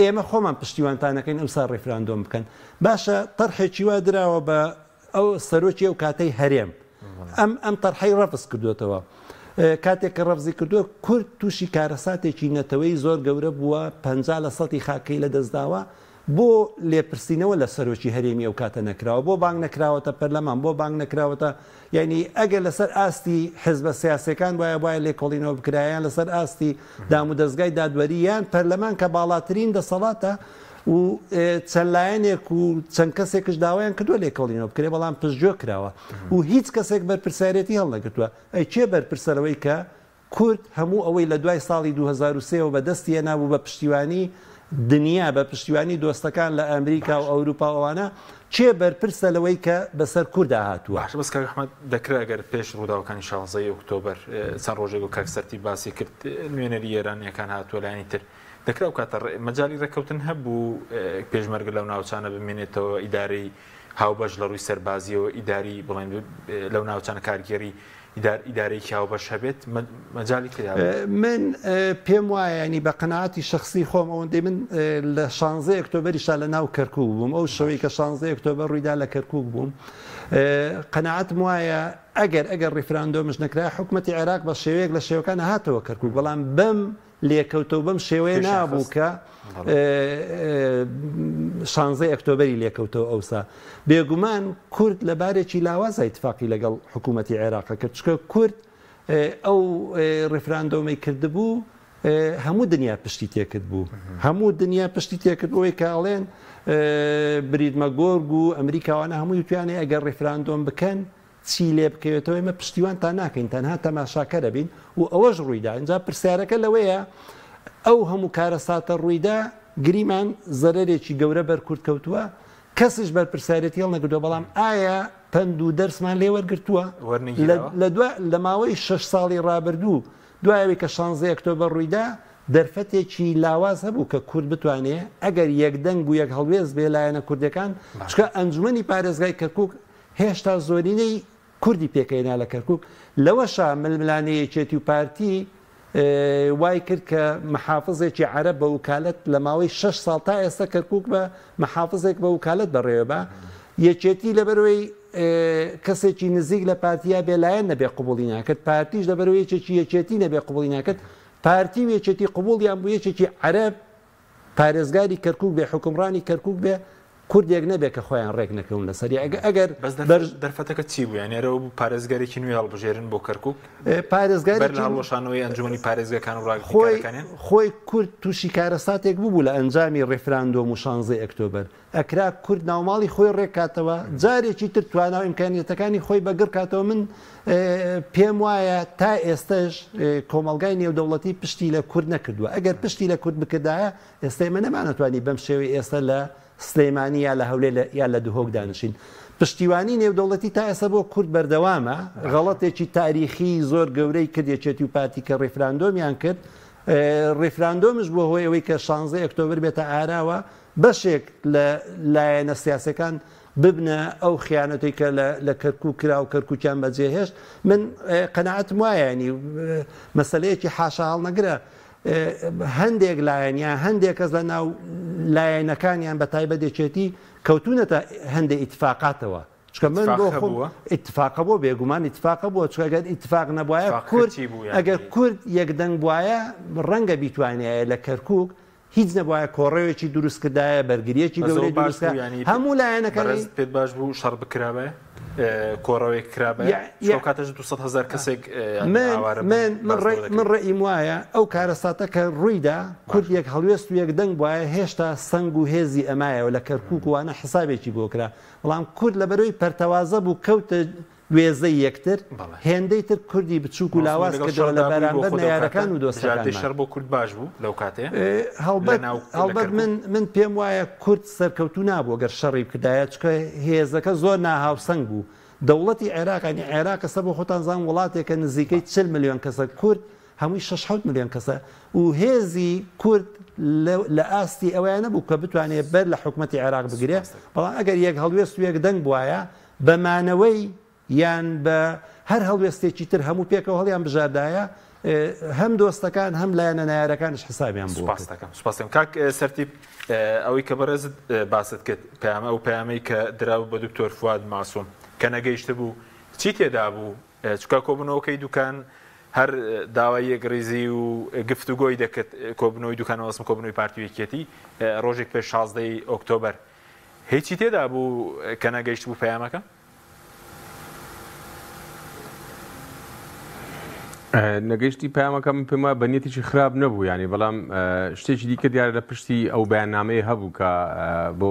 ئێمە خۆمان پشتیوانتانەکەین ئەمسا ڕێفراندۆم بکەن باشە تەرحێکی وا درراوە بە ئەو سەرۆکی ئەو کاتەی هەرێم ئەم ئەم تەرحی ڕەفس کردوێتەوە. کاتێک کە ڕەفزی کردووە کورد تووشی کارەساتێکی نەتەوەی زۆر گەورە بووە پ لە سەی خاکەی لە دەستداوە بۆ لێپرسینەوە لە سەرۆکی هەرێمی ئەو کاتە نەکراوە بۆ بانگ نەکراوەتە پەرلەمان بۆ بانگ نەکراوەتە یعنی ئەگەر لەسەر ئاستی حزبە سیاسەکان وایە وایە لێ کۆڵینەوە بکرایان لەسەر ئاستی دام و دەستگای دادوەریان پەرلەمان کە باڵاترین دەسەڵاتە و چەندلایەنێک و چەند کەسێکش داوایان کردووە لێکەڵینەوە بکرێ بەڵام پشتجۆ کراوە و هیچ کەسێک بەرپرسارەتی هەڵنەگرتووە ئەی چێ بەرپرسەرەوەی کە کورد هەموو ئەوەی لە دوای ساڵی 2023 بەدەستیە نابوو بە پشتیوانی دنیا بە پشتیوانی دۆستەکان لە ئەمریکا و ئەوروپا ئەوانە چێ بەرپرسە لەوەی کە بەسەر کووردا هاتووە بەسکە ئەحمد دەکرا ئەگەر پێش ڕووداوەکانی شانزای ئۆکتۆبر چەند ڕۆژێک و کاکسەری باسی کرد نوێنەری ئێرانیەکان هاتووە لایانی تر دەکرا و کاتە مەجای ڕێککەوتن هەبوو پێشمەرگ لەو ناوچانە بمێنێتەوە ئیداری هاوبەش لە ڕووی سەربازیەوە ئیداری بڵێن لەو ناوچانە کارگەری ئیدارەی چاو بەش هەبێت مەجای کرد من پێم وایە ینی بە قەنعاتی شخصی خۆم ئەوەندەی من لە شانزەیە ئۆکتۆبەریشا لە ناو کەرکوب بووم ئەو شەوەی کە شانزەیە ئۆکتۆبەر ڕوویدا لە کەرکوب بووم قەنعات وایە ئەگەر ئەگەر ریفراندۆمش نکرای حکوومەتتی عێراق بە شێوەیەک لە شێوەکان هاتەوە کەرکوب بەڵام بم لێکەوتە بەم شێوەیە نابوو کە شانزە ئەکتۆبەری لێکەوتەوە ئەوسا بێگومان کورد لەبارێکی لاوازای تفاقی لەگەڵ حکوومەتتی عێراق کە چکە کورد ئەو ڕفراندۆمەی کردبوو هەموو دنیا پشتی تێکرد بوو هەموو دنیا پشتی تێکرد ئەوی کاڵێن بریدمە گۆرگ و ئەمریکاوانە هەموو توانێ ئەگەر ڕفراندۆم بکەن چی لێ بکەوێتەوە ئمە پشتیوان تا ناکەین تەنها تەماشاکە دەبین و ئەوەش ڕوویدا اینجا پرسیارەکە لەوەیە ئەو هەموو کارە ساتە ڕوویدا گریمان زەرێکی گەورە بەرکورد کەوتووە کەسش بەر پرسیارەتی هەڵ نەگردووە بەڵام ئایا پند و دەرسمان لێ وەرگتووە لە ماوەی شش ساڵی ڕابردوو دوایەوەی کە شانزە ئەکتۆبر ڕوویدا دەرفەتێکی لاواز هەبوو کە کورد بتوانێ ئەگەر یەکدەنگ و یەک هەڵوێز بێ لایەنە کوردەکان چکە ئەنجومی پارێزگای کەکوک هێشتا زۆرینەی کوردی پێکەینا لە کەرکک لەوەشا ململانەیەکێتی و پارتی وای کرد کە محافزێکی عرە بە وکالت لە ماوەی 6 سال تا ئێستا کەرکک بە محافزێک بە وکالت بەڕێوەبە یەکێتی لەبەرەوەی کەسێکی نزیک لە پارتیا بێلایەن نەبێ قوبڵی ناکرد پارتیش لەبەرەوەی چێکی یەکێتی نەبێ قوبڵی ناکرد پارتی وێچێتی قوبڵیان بوو یەکێکی عرب پارێزگاری کەرکک بێ حکمڕانی کەرکک بێ کوردێک نەبێت کە خۆیان ڕێک نەکەون لە سەری ئەگەر دەرفەتەکە چی بوویانێرەوە پارێزگارێکی نوێ هەڵبژێرن بۆ کەرکک پارێزگارشانەوەی ئەنجومی پارێزگەکان ڕای خۆی خۆی کورد تووشی کارەساتێک بوو لە ئەنجامی ڕێفراندۆم و شانزی ئەکتۆبەر ئەکرا کورد ناوماڵی خۆی ڕێکاتەوە جارێکی تر توانە ئیمکانیەتەکانی خۆی بەگر کاتەوە من پێم وایە تا ئێستش کۆمەلگای نێودەوڵەتی پشتی لە کورد نەکردووە ئەگەر پشتی لە کورد بکردایە ئێستا مە نەمانەتوانی بەم شێوی ئێستا لە سلەیمانی یا لە هەولێ یا لە دهۆک دانشین. پشتیوانی نێودەوڵەتی تا ئێستا بۆ کورد بەردەوامە غەڵەتێکی تاریخی زۆر گەورەی کردێچێتی و پاتی کە ڕێفراندۆمیان کرد ڕێفراندۆمش بۆ هۆی ئەوەی کە شانزە ئەکتۆبر بێتە ئاراوە بەشێک لە لایەنە سیاسەکان ببنە ئەو خیانەتی کە لە کەرکو کرا و کەرکوچیان بەجێهێشت من قەنەعەت وایەنی مەسلەیەکی حاشاڵ نەگرە هەندێک لایەنیان هەندێک کەس لە ناو لایەنەکانیان بە تایبەتێچێتی کەوتونەتە هەندێک ئیتفاقاتەوە. چکە من اتفاق بۆ بێگومان اتفاق بۆ چگەگەن اتفاق نەبواە کورد ئەگەر کورد یەکدەنگ وایە ڕەنگە بیتوانایە لە کەرکک هیچ نەبواە کۆڕەوێکی دروستکردایە بەرگریەکی گەورەی دروستکە هەموو لایەنەکە پێت باش بوو شەڕ بکراوە کۆڕەوەی کرابە کاتەش 200هزار کەسێک من ڕێیم وایە ئەو کارەساتە کە ڕوویدا کورد یەک هەڵوێست و یەک دەنگ وایە هێشتا سنگ و هێزی ئەمایەوە لە کەرکک وانە حسابێکی بۆ کرا بەڵام کورد لە بەرەوەی پەرتەوازە بوو کەوتە وێزە یەکتر هێندەی تر کوردی بچووک و لاواز کردەوە لە بەرامبەر نارەکان و دۆستەکان شەر بۆ کورد باش بوو لەو کاتێ هەڵبەت من پێم وایە کورد سەرکەوتو نابوو گەر شەڕی بکدایە چکە هێزەکە زۆر ناهاوسنگ بوو دەوڵەتی عێراقانی عێراقە سە بۆ خۆتان زان وڵاتێکە نزیکەی چل میلیۆن کەسە کورد هەمووی 6 میلیۆن کەسە و هێزی کورد لە ئاستی ئەوەیە نەبوو کە بتوانێت بەر لە حکوومەتتی عێراق بگرێت بەڵام ئەگەر یەک هەڵوێست و یەک دەنگ بواە بەمانەوەی یان بە هەر هەڵوێستێکی تر هەموو پێکەوە هەڵیان بژاردایە هەم دۆستەکان هەم لایەنە نایارەکانش حسابیان بووپاسەکەم سوپاسم کاک سەرتیب ئەوەی کە بەڕێزت باست کرد پامە و پامەی کە دراو بە دکتۆر فواد ماسوم کە نەگەیشتە بوو چی تێدا بوو چکە کۆبنەوەکەی دوکان هەر داوای یەکریزی و گفتوگۆی دەکرد کۆبنەوەی دوکانەوەسم کۆبنەوەی پارتیوێکێتی ڕۆژێک پێ 16 ئۆکتۆبەر هیچی تێدا بوو کە نەگەیشت بوو پامەکە نەگەشتی پامەکەم پێما بەنیەتێکی خراپ نەبوو ینی بەڵام شتێکی دیکە دیارە لە پشتی ئەو بەیانامەیە هەبوو کە بۆ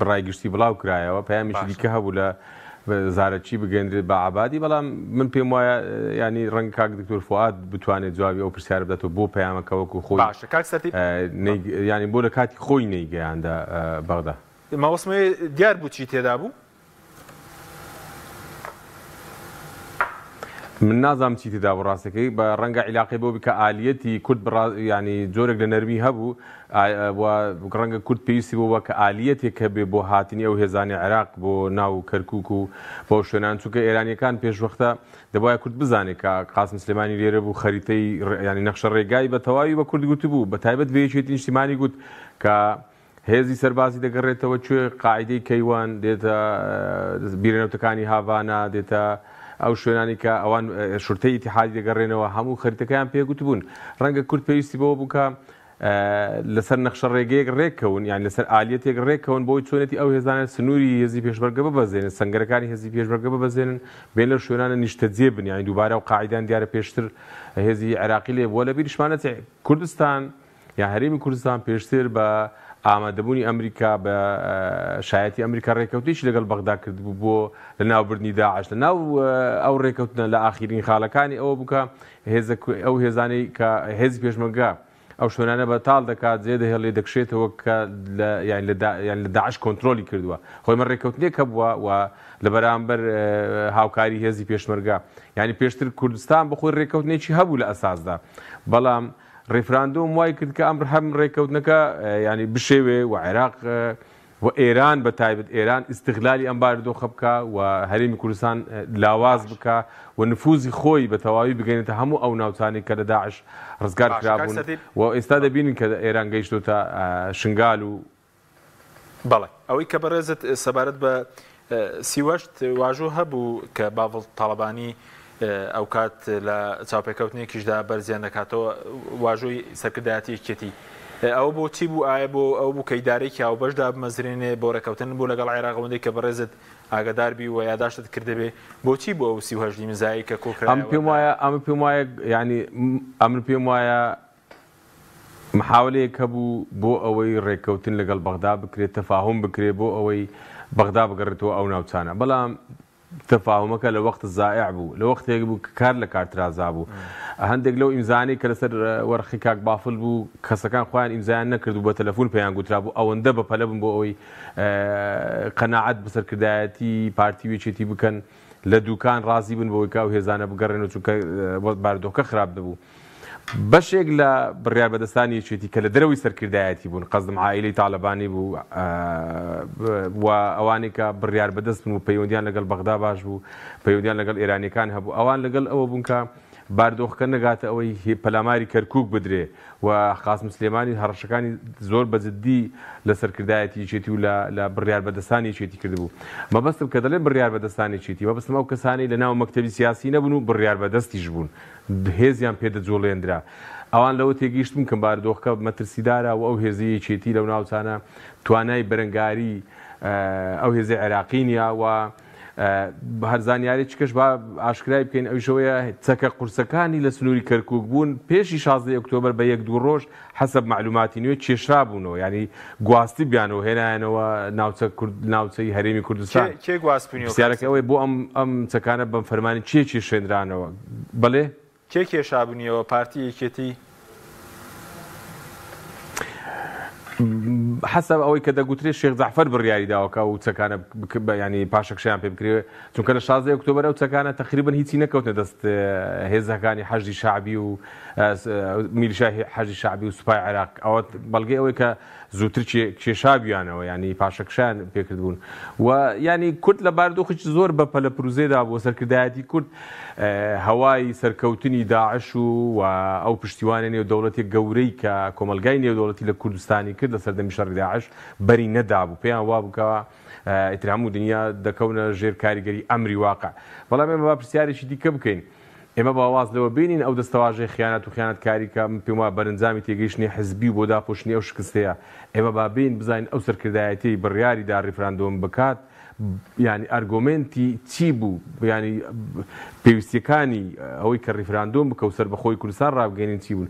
بڕایگشتی بڵاو کرایەوە پامێکی دیکە هەبوو لە زارەچی بگەندرێت بە عبادی بەڵام من پێم وایە ینی ڕنگ کاک دکتۆر فعاد بتوانێت جوابی ئەو پرسیار بداتەوە بۆ پەیامەکەوەکو خۆی ینی بۆ لە کاتی خۆی نەیگەیاندا بەغدا ماوەسمێ دیار بوو چی تێدا بوو من نازام چی تدا بڕاستەکەی بە ڕەنگە عیلاقی بۆ بکە ئالەتی کورد ینی جۆرێک لە نەرمی هەبوو ڕەنگە کورد پێویستی بۆ کە ئالەتێک کە بێ بۆ هاتنی ئەو هێزانی عێراق بۆ ناو کەرکک و بۆ شوێنان چووکە ئێرانیەکان پێشوەختە دەبایە کورد بزانێت کە قاسم سلمانی لێرە بوو خەریتەی ینی نەخشە ڕێگای بە تەواوی بە کورد گوتی بوو بە تایبەت بێچێتی نیشتیمانی گوت کە هێزی سەربازی دەگەڕێتەوە کوێ قاعدەی کەیوان دێتە بیرەنەوتەکانی هاوانە دێتە ئەو شوێنانی کە ئەوان شورتەی ئیتحادی دەگەڕێنەوە هەموو خەریتەکەیان پێگوت بوون ڕەنگە کورد پێویستی بەوە بکە لەسەر نەخشە ڕێگەیەک ڕێکەون یان لەسەر ئالەتێک ڕێکەون بۆی چۆنێتی ئەو هێزانە سنووری هێزی پێشبەرگە بەزێنن سنگەرەکانی هێزی پێشبەرگە بەزێنن بێن لە شوێنانە نیشتە جێبن یان دووبارە و قاعدان دیارە پێشتر هێزی عراقی لێ بۆ لە بیریشمانە کوردستان یا هەرێمی کوردستان پێشتر بە ئامادەبوونی ئەمریکا بە شایەتی ئەمریکا ڕێککەوتیش لەگەڵ بەغدا کرد بوو بۆ لە ناوبرنی داعش لە ناو ئەو ڕێککەوتنە لە ئاخرین خاڵەکانی ئەوە بکە ئەو هێزانەی کە هێزی پێشمەگا ئەو شوێنانە بەتال دەکات جێ دەهێڵێ دەکشێتەوە کە لە داعش کۆنتترۆلی کردووە خۆی من ڕێککەوتنیە کە بووە و لە بەرامبەر هاوکاری هێزی پێشمەرگا یعنی پێشتر کوردستان بەخۆی ڕێککەوتنێکی هەبوو لە ئەساسدا بەڵام ڕێفراندۆم وای کرد کە ئەمر هەم ڕێکەوتنەکە ینی بشێوێ و عێراق و ئێران بە تایبەت ئێران استیغلالی ئەم باردۆخە بکە و هەرمی کوردستان لاواز بکە و نفوزی خۆی بە تەواوی بگەێنێتە هەموو ئەو ناوچانی کە لە داعش ڕزگار کرابوون و ئێستا دەبینن کە ئێران گەیشتۆتە شنگال و بەڵێ ئەوەی کە بەڕێزت سەبارەت بە سیوەشت واژۆ هەبوو کە باڵ تاالبانی ئەو کات لە چاپێککەوتنێکیشدا بەرزیان دەکاتەوە واژۆی سەرکردایەتی کێتی ئەو بۆ چی بوو ئایا بۆ ئەو بوو کەیدارێکی ئەو بەشدا بمەزرێنێ بۆ ڕێکەوتن بوو لەگەڵ عێراغەوەندی کە بەڕێزت ئاگدار بی و یاداشتت کردبێ بۆچی بۆ ئەو سیهژی مزایی کە کۆکر ئەم پێم وایە ئەمە پێم وایە ینی ئەمر پێم وایە محاولەیە کە بوو بۆ ئەوەی ڕێککەوتن لەگەڵ بەغدا بکرێت تەفاهم بکرێت بۆ ئەوەی بەغدا بگەڕێتەوە ئەو ناوچانە بەڵام تەفاهمەکە لە وەخت زائع بوو لە وەختێک بوو کار لە کارترازا بوو هەندێک لەو ئیمزانی کە لەسەر وەرخی کاک بافل بوو کەسەکان خۆیان ئیمزیان نەکرد و بە تەلەفون پێیان گوترا بوو ئەوەندە بە پەلەبم بۆ ئەوی قەنەعەت بەسەرکردایەتی پارتی وێچێتی بکەن لە دوکان ڕازی بن بۆەوەی کا و هێزانە بگەڕێن و چونکە باردۆکە خراپ دەبوو بەشێک لە بڕیار بەدەستانی چێتی کە لە دەرەوەی سەرکردایەتی بوون قەزم عائلەی تاالبانی بوو و ئەوانی کە بڕیار بەدەست بوون و پەیوەندیان لەگەڵ بەغدا باش بوو پەیوەندیان لەگەڵ ئێرانەکان هەبوو ئەوان لەگەڵ ئەوە بوون کە باردۆخەکە نەگاتە ئەوەی پەلاماری کەرکک بدرێ و خاسم سلێمانی هەڕەشەکانی زۆر بەجددی لە سەرکردایەتی چێتی و لە بڕیار بەدەستانی چێتی کردبوو مەبەستم کە دەڵێ بڕیار بەدەستانی چێتی و بەستم ئەو کەسانی لە ناو مەکتتەبی سیاسی نەبوون و بڕیار بەدەستیش بوون هێزیان پێدەجۆڵێنرا. ئەوان لەوە تێگەیشتم کەم باردۆخەکە مەترسیدارە و ئەو هێزی چێتی لەو ناوچانە توانای بەرەنگاری ئەو هێزی عێراقینیا و هەر زانیاری چکەش با ئاشکرای بکەین ئەوشەوەیە چەکە قورسەکانی لە سنووری کەرکک بوون پێشی 16 ئۆکتۆبر بە یەک دوو ڕۆژ حەسب معلوماتی نوێ کێشرا بوونەوە ینی گواستی بیانەوە هێنایەنەوە ناوچەی هەرێمی کوردستان سیارەکەەوەی بۆ ئەم ئەم چەکانە بەم فەرمانی چێکی شوێنرانەوە بڵێ کێ کێشابوونیەوە پارتی یەکێتی حسب ئەوەی کە دەگوترێت شێخ زعفەر بڕیاری داواکە و چەکانە ینی پاشەکشیان پێ بکرێت چونکە لە 16 ئۆکتۆبرە و چەکانە تقریبن هیچی نەکەوتە دەست هێزەکانی حەجی شعبی و میلیشاهی حەجی شعبی و سوپای عراق ئەوە بەڵگەی ئەوەی کە زووتر کێشاویانەوە ینی پاشەکشان پێکردبوون و ینی کورت لە باردۆخچ زۆر بە پەلە پروزێدا بۆ سەرکردایەتی کورد هەوای سەرکەوتنی داعش و ئەو پشتیوانە نێو دەوڵەتی گەورەی کە کۆمەلگای نێودوڵەتی لە کوردستانی کرد لە سەردەمی شەڕداعش بەری نەدابوو پێیان وا بکەوە ئیترام و دنیا دەکەونە ژێر کاریگەری ئەمری واقع بەڵام ئێمە با پرسیارێکی دیکە بکەین. ئێمە باواز لەوە بینین ئەو دەستەواژەی خیانەت و خیانەت کاریکە پێما بەرنجامی تێگەیشتنی حزبی بۆ داپۆشتنی ئەو شکستەیە ئێمە بابین بزانین ئەو سەرکردایەتی بڕیاری دا ریفراندۆم بکات ینی ئەرگۆمنتی چی بوو ینی پێویستیەکانی ئەوەی کە ریفراندۆم بکە و سەر بەخۆی کوردستان ڕابگەێنین چی بوون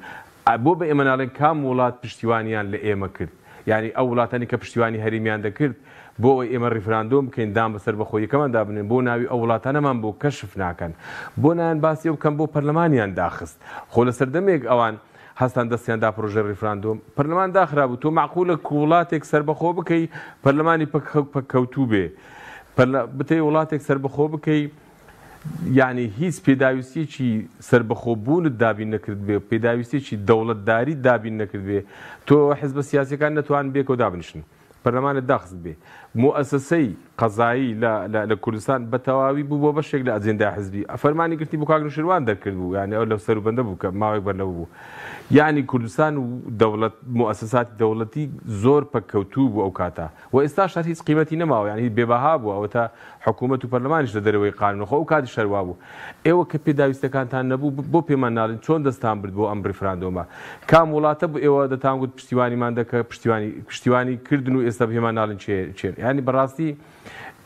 بۆ بە ئێمەناڵێن کام وڵات پشتیوانیان لە ئێمە کرد ینی ئەو وڵاتانی کە پشتیوانی هەریمیان دەکرد بۆ ئەوی ئێمە ریفراندۆم بکەین دام بەسەر بەخۆیەکەماندا بنێن بۆ ناوی ئەو وڵاتانەمان بۆ کەشف ناکەن بۆ نایەن باسی ئەو کەم بۆ پەرلەمانیان داخست خۆ لە سەردەمێک ئەوان هەستان دەستیاندا پرۆژە ریفراندۆم پەرلەمان داخرابوو تۆ معقولە کوڵاتێک سربەخۆ بکەی پەرلەمانی پکەوتوو بێ بتەی وڵاتێک سربەخۆ بکەی یعنی هیچ پێداویستێکی سربەخۆبوونت دابین نەکرد بێ پێداویستێکی دەوڵەتداری دابین نەکرد بێ تۆ حز بە سیاسەکان نەتوان بێکۆ دابنشن پەرلەمانت داخست بێ مؤسسەی قەزایی لە کوردستان بە تەواوی بوو بۆ بەشێک لە ئەجێندا حزبی ئەفەرمانی گرتی بۆ کاگن شیروان دەرکرد بوو یانی ئەو لەو سەر بەندە بوو کە ماوەی بەرلەو بوو یعنی کوردستان و دەوڵەت مؤسساتی دەوڵەتی زۆر پەکەوتوو بوو ئەو کاتا و ئێستا شار هیچ قیمەتی نەماوە ینی بێبها بوو ئەوە تا حکوومەت و پەرلەمانیش لە دەرەوەی قانونەخۆ و کاتی شەروا بوو ئێوە کە پێداویستەکانتان نەبوو بۆ پێمان ناڵن چۆن دەستان برد بۆ ئەم بریفراندۆمە کام وڵاتە بوو ئێوە دەتان گوت پشتیوانیمان دەکە پشتیوانی پشتیوانی کردن و ئێستا پێمان ناڵن چێن ینی بەڕاستی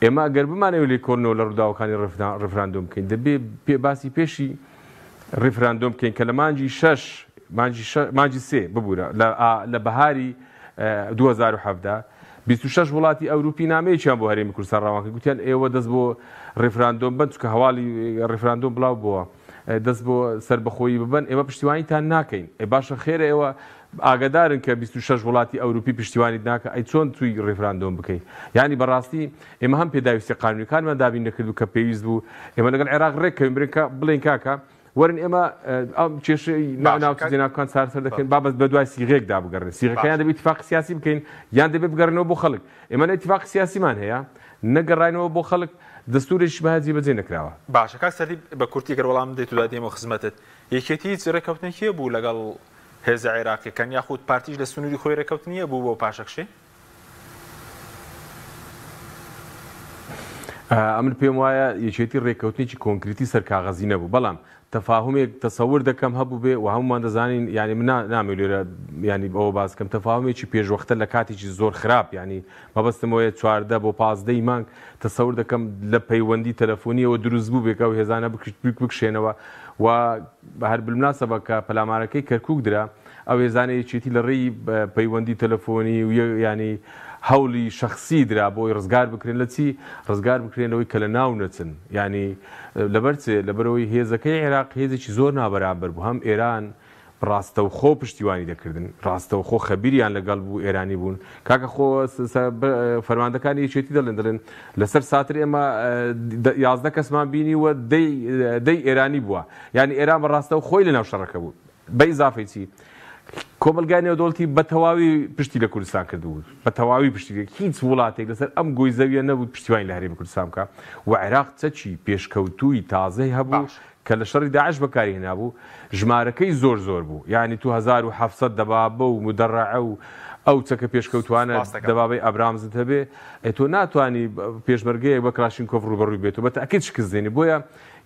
ئێمە گەر بمانەوە لێ کۆنەوە لە ڕووداوەکانی ڕفراندۆم بکەین دەبێ پێ باسی پێشی ڕفراندۆم بکەین کە لە مانجی شش مانجی سێ ببوورە لە بەهاری 2017 26 وڵاتی ئەوروپی نامەیەکییان بۆ هەرێمی کوردستان ڕاوانکە گوتیان ئێوە دەست بۆ ڕفراندۆم بند چکە هەواڵی ڕفراندۆم بڵاو بووە دەست بۆ سربەخۆی ببن ئێمە پشتیوانیتان ناکەین باشە خێرە ئێوە ئاگدارن کە 26 وڵاتی ئەوروپی پشتیوانی ناکە ئەی چۆن توی ڕێفراندۆم بکەیت یعنی بەڕاستی ئێمە هەم پێداویستی قانونیکانمان دابین نەکردو کە پێویست بوو ئێمە لەگەن عێراق ڕێککەین برێکە بڵێن کاکە وەرن ئێمە کێشەیەناوکان سارسەر دەکەن بابەت بە دوای سیغێکدا بگەڕن سیغەکەیان دەبێت اتفاق سیاسی بکەین یان دەبێت بگەڕنەوە بۆ خەڵک ئێمە لە اتفاق سیاسیمان هەیە نەگەڕینەوە بۆ خەڵک دەستورێکی بەهزی بەجێ نکراوە باشەکە سەری بە کورتی گەر وەڵام دێت ودا دێمە خزمەتت یەکێتی ڕێککەوتنێکیە بوو لەگەڵ هێز عێراقیەکەن یاخود پارتیش لە سنووری خۆی ڕێکەوت نییە بوو بۆ پاشەکشی ئەمن پێم وایە یەکێتی ڕێکەوتنیی کۆنکریتی سەرکاغەزی نەبوو بەڵام تەفاهمێک تەسەور دەکەم هەبوو بێ و هەمومان دەزانین ینی من نامی لێرە ینی ئەوە بازکەم تەفاهمێکی پێشوەختە لە کاتێکی زۆر خراپ ینی مەبستمەوەیە چواردە بۆ پازدەی مانگ تەسەور دەکەم لە پەیوەندی تەلەفۆنیەوە دروست بوو بێکە و هێزانە بکشێنەوە و هەر بلناسەبە کە پەلامارەکەی کەرکک درا ئەو هێزانەیە چێتی لە ڕێی پەیوەندی تەلەفۆنی و ینی هەولی شخصی درا بۆی ڕزگار بکرێن لە چی ڕزگار بکرێنەوەی کە لە ناو نەچن ینی لەبەرچێ لەبەرەوەی هێزەکەی عێراق هێزێکی زۆر نابەرابەر بوو هەم ئێران ڕاستەو خۆ پشتیوانی دەکردن ڕاستەو خۆ خەبیریان لەگەڵ بوو ئێرانی بوون کاکە خۆ فەرماندەکانی چێتی دەڵێن دەڵێن لەسەر ساتر ئێمە یازدە کەسمان بینیوە دەی ئێرانی بووە یعنی ئێران بە ڕاستەو خۆی لە ناو شەڕەکە بوو بە ئیزافی چی کۆمەلگای نێودۆڵتی بە تەواوی پشتی لە کوردستان کردبوو بە تەواوی پشتی هیچ وڵاتێک لەسەر ئەم گۆی زەویە نەبوو پشتیوانی لە هەرێمی کوردستان بکە و عێراق چەچی پێشکەوتووی تازەی هەبوو کە لە شەڕی داعش بەکاری هێنابوو ژمارەکەی زۆر زۆر بوو یعنی 1970 دەبا بە و مدەڕە و ئەو چەکە پێشکەوتوانە دەبابی ئابرامزت هەبێ ئە تۆ ناتانی پێشمەرگەیە بە کراشین کۆفر ڕوبەڕووی بێت و بە تاکیت شکزێنی بۆیە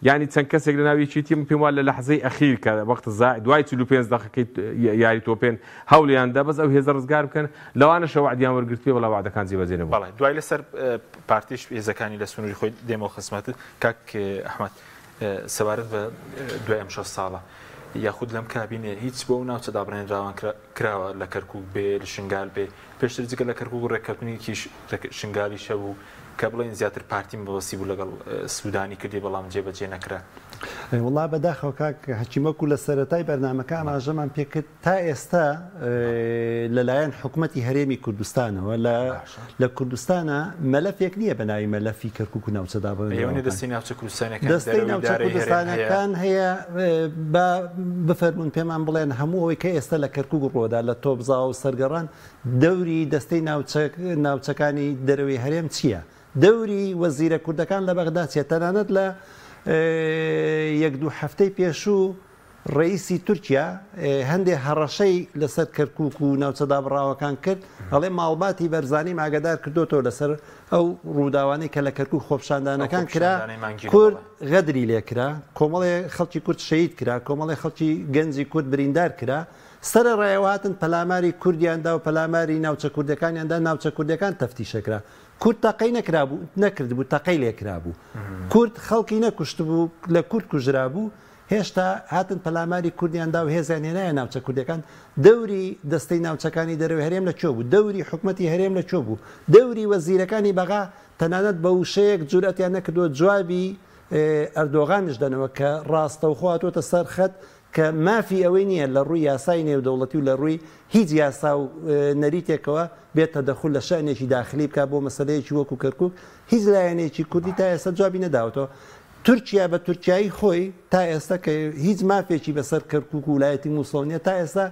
يعني تنكسر لنا کەسێک لە ناوی چیتیم پێم وال لە لەحزەی ئەخیر کە وەخت زای دوای چلو پێنج دقەکەی یاری تۆپێن هەولیاندا بەس ئەو هێز ڕزگار بکەن لەوانە شەوەعدیان وەرگرت پێ وڵا وعدەکان زی زي بەڵێ دوای لەسەر اه، پارتیش هێزەکانی لە سنووری خۆی دێمەوە يخوي ديمو ئەحمد كاك اه، احمد اه، دوای دواي شە الصاله یاخود لەم کابینێ هیچ بۆ ناوچە دابڕێنراوان کراوە لە کەرکک بێ لە شنگال بێ پێشتر جگە لە کەرکک ڕێککردنیکیش شنگالی شەبوو کە بڵێن زیاتر پارتیم بەوەسی بوو لەگەڵ سوودانی کردی بەڵام جێبەجێ نەکرا وڵا بەداخەوە کاک هەچیمەکو لە سەتای بەرنمەکە ئاماژەمان پێکرد تا ئێستا لەلایەن حکوومەتتی هەرێمی کوردستانەوە لە کوردستانە مەلەفێک نییە بەناوی مەلەفی کەرکک و ناوچەدا دەستی ناوچە کوردستانەکان هەیە بفەرمونون پێمان بڵێن هەموو ئەوەی کە ئێستا لە کەرکک ڕۆدا لە تۆبزا و سەرگەڕان دەوری دەستەی ناوچەکانی دەرەوەی هەرێم چییە؟ دەوری وەزیرە کوردەکان لە بەغدا چێتەنانەت لە یەک دوو هەفتەی پێشوو ڕئیسی تورکیا هەندێک هەڕەشەی لەسەر کەرکک و ناوچەدا بڕاوەکان کرد هەڵێ ماڵباتی بەرزانی ئاگدار کردوەوە لەسەر ئەو ڕووداوانەی کە لە کەرکک خۆپشاندانەکان کرا کورد غەدری لێکرا کۆمەڵێ خەڵکی کورد شەید کرا کۆمەڵی خەڵکی گەنجی کورد بریندار کرا سرە ڕێواتن پەلاماری کوردیاندا و پەلاماری ناوچە کوردەکانیاندا ناوچە کوردەکان تەفتیشەکرا کورد تاقی نەکرابوو نەکرد بوو تاقی لێکرابوو کورد خەڵکی نەکوشت بوو لە کورد کوژرا بوو هێشتا هاتن پەلاماری کوردیاندا و هێزان هێنایە ناوچە کوردەکان دەوری دەستەی ناوچەکانی دەرەوە هەرێم لە چۆ بوو دەوری حکومەتی هەرێم لە چۆ بوو دەوری وەزیرەکانی بەغا تەنانەت بە وشەیەک جورەتیان نەکردووە جوابی ئەردۆغانش دەنەوە کە ڕاستە و خواتۆتە سەر خەت کە مافی ئەوەی نییە لە ڕووی یاسای نێودەوڵەتی و لە ڕووی هیچ یاسا و نەریتێکەوە بێتە دەخل لە شانێکی داخلی بکە بۆ مەسلەیەکی وەکو کەرکک هیچ لایەنێکی کوردی تا ئێستا جوابی نەداوتەوە تورکیا بە تورکایی خۆی تا ئێستا کە هیچ مافێکی بەسەر کەرکک و ولایەتی مووسڵنیە تا ئێستا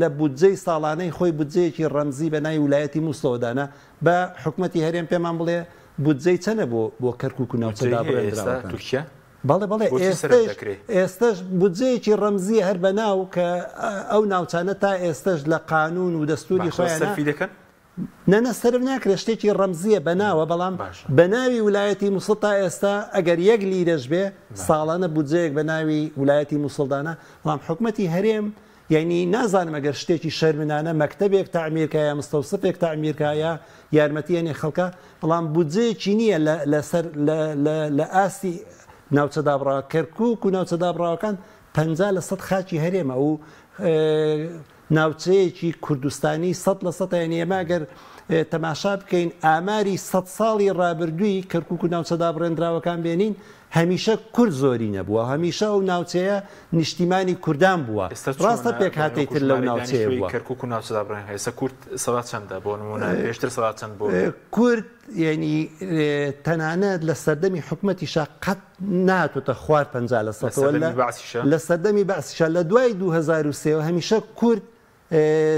لە بودجەی ساڵانەی خۆی بودجەیەکی ڕەمزی بە نای ویلایەتی مووسڵدانە بە حکومەتی هەرێم پێمان بڵێ بودجەی چەنە بۆ بۆ کەرکک و ناوچەدا بڕێ بەڵێ بەڵێ ئێستش بودجەیەکی ڕەمزی هەر بە ناو کە ئەو ناوچانە تا ئێستش لە قانون و دەستوری خۆیانفی دەکەن نەنەسەرم ناکرێت شتێکی ڕەمزیە بەناوە بەڵام بە ناوی ویلایەتی مووسڵ تا ئێستا ئەگەر یەک لیرەش بێ ساڵانە بودجەیەک بە ناوی ویلایەتی مووسڵدانە بەڵام حکوومەتتی هەرێم یعنی نازانم ئەگەر شتێکی شەرمنانە مەکتتەبێک تا ئەمریکایە مستەوسفێک تا ئەمریکایە یارمەتی یعنی خەڵکە بەڵام بودجەیەکی نییە لە ئاسی ناوچەدابڕا کەرکک و ناوچەدابڕاوەکان پ لە سە خاچی هەرێمە و ناوچەیەکی کوردستانی سە لە سە ینێماگەر تەماشا بکەین ئاماری سە ساڵی ڕابردووی کەرکک و ناوچەدا بڕێنراوەکان بێنین هەمیشە کورد زۆری نەبووە هەمیشە ئەو ناوچەیە نیشتیمانی کوردان بووە ڕاستە پێک هاتیتر لەو ناوچەیە کەرکک و ناوچدابڕێن هێستا کورد سەڵات چەندە بۆ نمونە پێشتر سەڵات چەند بۆ کورد یعنی تەنانەت لە سەردەمی حکوومەتیشا قەت ناتوتە خوار پ لە سەردەمی باسیشە لە دوای 2023 هەمیشە کورد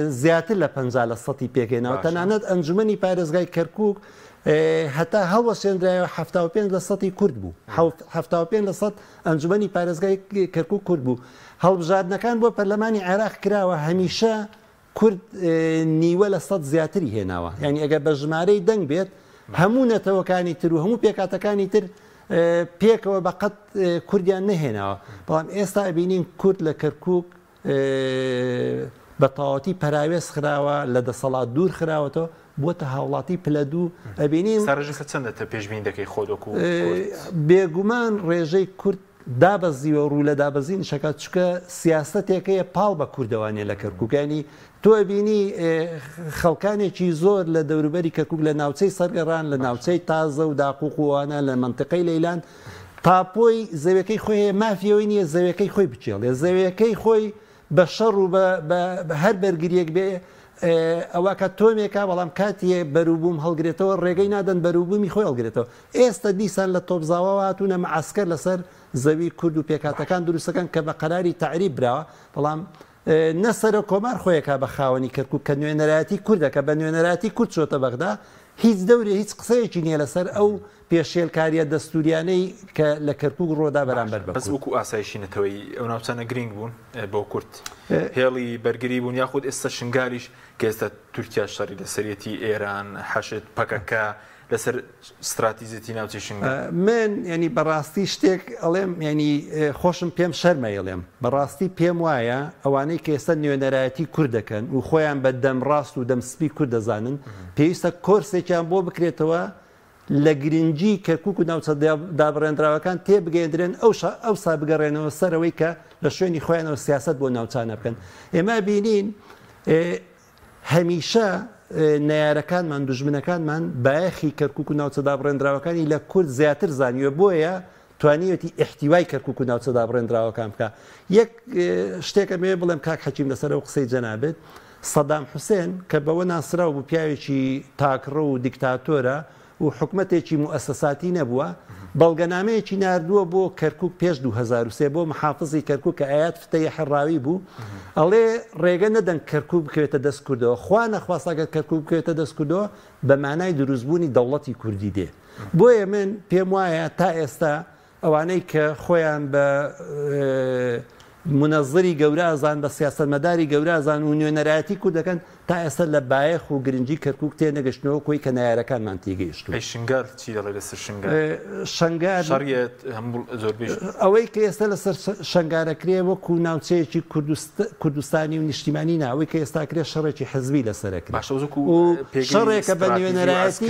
زیاتر لە پ لە سەی پێکێنەوە تەنانەت ئەنجومی پارێزگای کەرکک هەتا هەڵە سێنرایەوە ه پێ لە سەی کورد بوو ه پێ لە سەد ئەنجومی پارێزگای کەرک و کورد بوو هەڵبژاردنەکان بۆ پەرلەمانی عێراق کراوە هەمیشە کورد نیوە لە سەد زیاتری هێناوە یعنی ئەگە بە ژمارەی دەنگ بێت هەموو نەتەوەکانی تر و هەموو پێکاتەکانی تر پێکەوە بەقەت کوردیان نەهێناوە بەڵام ئێستا ئەبینین کورد لە کەرکک بە تاواتی پەراوێز خراوە لە دەسەڵات دوور خراوەتەوە بۆتە هاوڵاتی پلە دوو ئەبینین چنددەتە پێشبین دەکەی خۆدۆکو بێگومان ڕێژەی کورد دابەزیوە ڕوو لە دابەزین شەکە چکە سیاستێکەیە پاڵ بە کووردەوانێ لە کەرکووکانی تۆ بینی خەڵکانێکی زۆر لە دەوروبەری کەکوک لە ناوچەی سەرگەڕان لە ناوچەی تازە و داقوقوانە لە منطقەی لەیلان تاپۆی زەوەکەی خۆی مافیەوەی نییە زەوەکەی خۆی بچێڵێ زەوەکەی خۆی بە شەڕ و هەر بەرگریەک بێ ئەوە کە تۆمێکا بەڵام کاتیە بەروبووم هەڵگرێتەوە ڕێگەی نادەن بەروبوومی خۆی هەڵگرێتەوە ئێستا دیسان لە تۆبزاوەوە هاتوونە مەعسکە لەسەر زەوی کورد و پێکاتەکان دروستەکەن کە بە قەراری تعری براوە بەڵام نەسەرە کۆمار خۆیەکە بە خاوەنی کەرکو کە نوێنەرەتی کوردەکە بە نوێنەرەتی کورد چۆتە بەغدا هیچ دەوری هیچ قسەیەکی نییە لەسەر ئەو پێشێلکاریە دەستوریانەی کە لە کەرکک ڕۆدا بەرامبەر بە وەکو ئاسایشی نەتەوەی ئەو ناوچانە گرنگ بوون بۆ کورت هێڵی بەرگری بوون یاخود ئێستا شنگاریش کە ئێستا تورکیا شەڕی لەسەرەتی ئێران حەشت پەکەکە لەسەر استراتیزیەتی ناوچی شنگار من ینی بەڕاستی شتێک ئەڵێم ینی خۆشم پێم شەرمەیڵێم بەڕاستی پێم وایە ئەوانەی کە ئێستا نوێنەرایەتی کوور دەکەن و خۆیان بە دەمڕاست و دەمسپی کوور دەزانن پێویستە کۆرسێکیان بۆ بکرێتەوە لە گرنگجی کە کوک و ناوچە دابڕێنراوەکان تێبگەێندرێن ئەو ئەو سا بگەڕێنەوە سەرەوەی کە لە شوێنی خۆیانەوە سیاست بۆ ناوچانە بکەن. ئێمە بینین هەمیشە نارەکانمان دژمنەکانمان باەخی کەرکک و ناوچە دابڕێنراوەکانی لە کورد زیاتر زانیوە بۆیە توانیەتی احتیوای کەرکک و ناوچە دابڕێنراوەکان بکە. یەک شتێکە مێ بڵێم کاک حەکیم لەسەر ئەو قسەی جەنابێت. سەدام حوسێن کە بەوە ناسرا و پیاوێکی تاکڕە و دیکتاتۆرە و حکوومەتێکی موەسەساتی نەبووە بەڵگەنامەیەکی نردووە بۆ کەرکک پێش 2023 بۆ محافزی کەرکک کە ئاات فتەیە هەرراوی بوو ئەڵێ ڕێگە نەدەن کەرکک بکرێتە دەستکردەوە خوا نەخواستاگە کەرکک بکرێتە دەستکردەوە بە مانای دروستبوونی دەوڵەتی کوردی دێ بۆیە من پێم وایە تا ئێستا ئەوانەی کە خۆیان بە منەظری گەورازان بە سیاستمەداری گەورازان و نوێنەرایەتی کو دەکەن تا ئێستا لە باەخ و گرنگجی کەرکک تێ نەگەشتنەوە کۆی کە نایارەکانمان تیگەیشت شنگار چی لە سەر شنگار ئەوەی کە ئێستا لە سەر شنگارەکرێ وەکو ناوچەیەکی کوردستانی و نیشتیمانی ناوەی کە ئێستا کرێ شەڕێکی حزبی لە سەرەکە شەڕێکە بە نوێنەرایەتی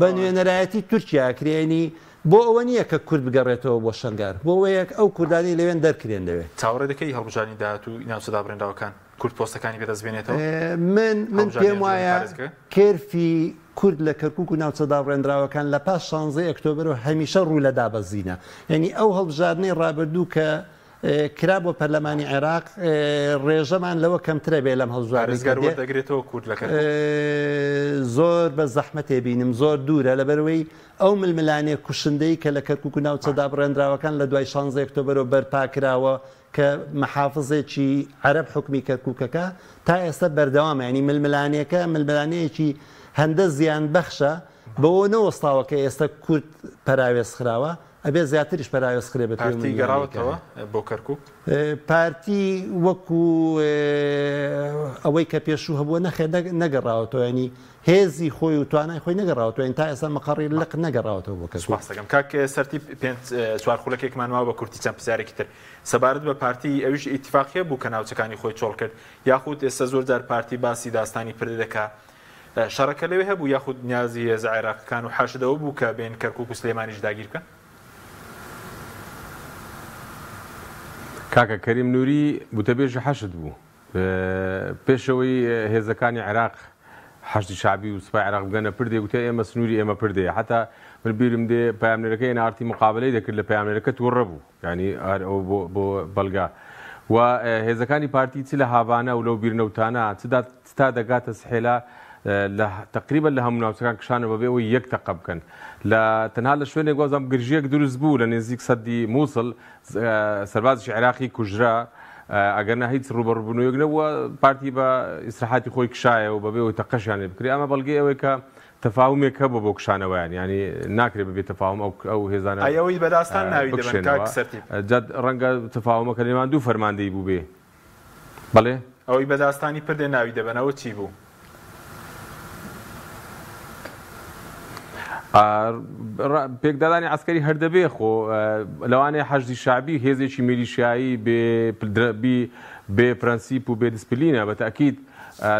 بە نوێنەرایەتی تورکیا کرێنی بۆ ئەوە نییە کە کورد بگەڕێتەوە بۆ شەنگار بۆ وەیەک ئەو کوردانی لەوێن دەرکرێن دەوێت چاوەڕێ دەکەی هەڵبژانی داات و ناوسەدا برێنراوەکان کورد پۆستەکانی پێدەستبێنێتەوە من من پێم وایە کرفی کورد لە کەرکک و ناوچەدا ڕێنراوەکان لە پاش شانزە ئەکتۆبەر و هەمیشە ڕوو لە دابەزینە یعنی ئەو هەڵبژارنەی ڕابردوو کە کرا بۆ پەرلەمانی عێراق ڕێژەمان لەوە کەمترە بێ لەم هەڵزارگەێتەوە کورد زۆر بە زەحمەتێ بینم زۆر دوورە لەبەرەوەی ئەو ململانێ کوشندەی کە لە کەرکک و ناوچەدا بڕێنراوەکان لە دوای 16 ئۆکتۆبرەوە بەرپاکراوە کە محافزێکی عرب حکمی کەرکووکەکە تا ئێستا بەردەوام ینی ململانەکە ململانەیەکی هەندە زیان بەخشە بەوە نەوەستاوەکە ئێستا کورت پراوێز خراوە ئەبێ زیاتریش پراوێس خرێ بە پارتی گەڕاوەتەوە بۆ کەرکک پارتی وەکو ئەوەی کە پێشوو هەبووە نەخێ نەگەڕاوەتەوە ینی هێزی خۆی و توانای خۆی نەگەڕاوەوە تا ئێستا مەقڕی لەق نەگەڕاوەوە بۆ کەسوەکەم کاک سەری چوار خولەکێکمانەوە بە کورتی چەند پرسیارێکی تر سەبارەت بە پارتی ئەوش ئیتفاقیە بوو کە ناوچەکانی خۆی چۆڵ کرد یاخود ئێستا زۆر جار پارتی باسی داستانی پردەکە. شارەکە لەوێ هەبوو یاخود نیازی هێز عێراقەکان و حاشدەوە بوو کە بێن کەرکک و سلێمانیش داگیرکە کاکە کەریم نووری بوتەبێژی حەشت بوو پێشەوەی هێزەکانی عێراق حشتی شابی و سوپای عراق بگەنە پردێ وتە ئێمە سنووری ئێمە پردێ حتا من بیرم دێ پامێرەکەی نارتی مقابلەی دەکرد لە پامێرەکە تووڕە بوو ینی بۆ بەلگا و هێزەکانی پارتی چی لە هاوانە و لەو بیرنەوتانە چدا تا دەگاتە سحێلا له تقریبا له هم ناوسکان کشان و به یک تقب کن لا تنها لشونه گوزم گرژیک دروز بو لنزیک صدی موصل سرباز عراقی کجرا ئەگەر نا هیچ ڕوبڕبوونەوەکنەوە پارتی بە ئیسراحاتی خۆی کشایەوە بەبێەوە تەقەشیانێ بکری ئەمە بەڵگەی ئەوەی کە تەفاومێکە بە بۆ کشانەوەیان ینی ناکرێت ببێت تەفاوم ئەو هێزانە ئەوەی بەداستان ناوی جد ڕەنگە تەفاومەکە نێمان دوو فەرماندەی بوو بێ بڵێ ئەوەی بەداستانی پردێ ناوی دەبەنەوە چی بوو پێکدادانی ئەسکەری هەردەبێ خۆ لەوانەیە حەزی شعبی هێزێکی میلیشایی بێبی بێ پرەنسیپ و بێدیسپلینە بە تاکیید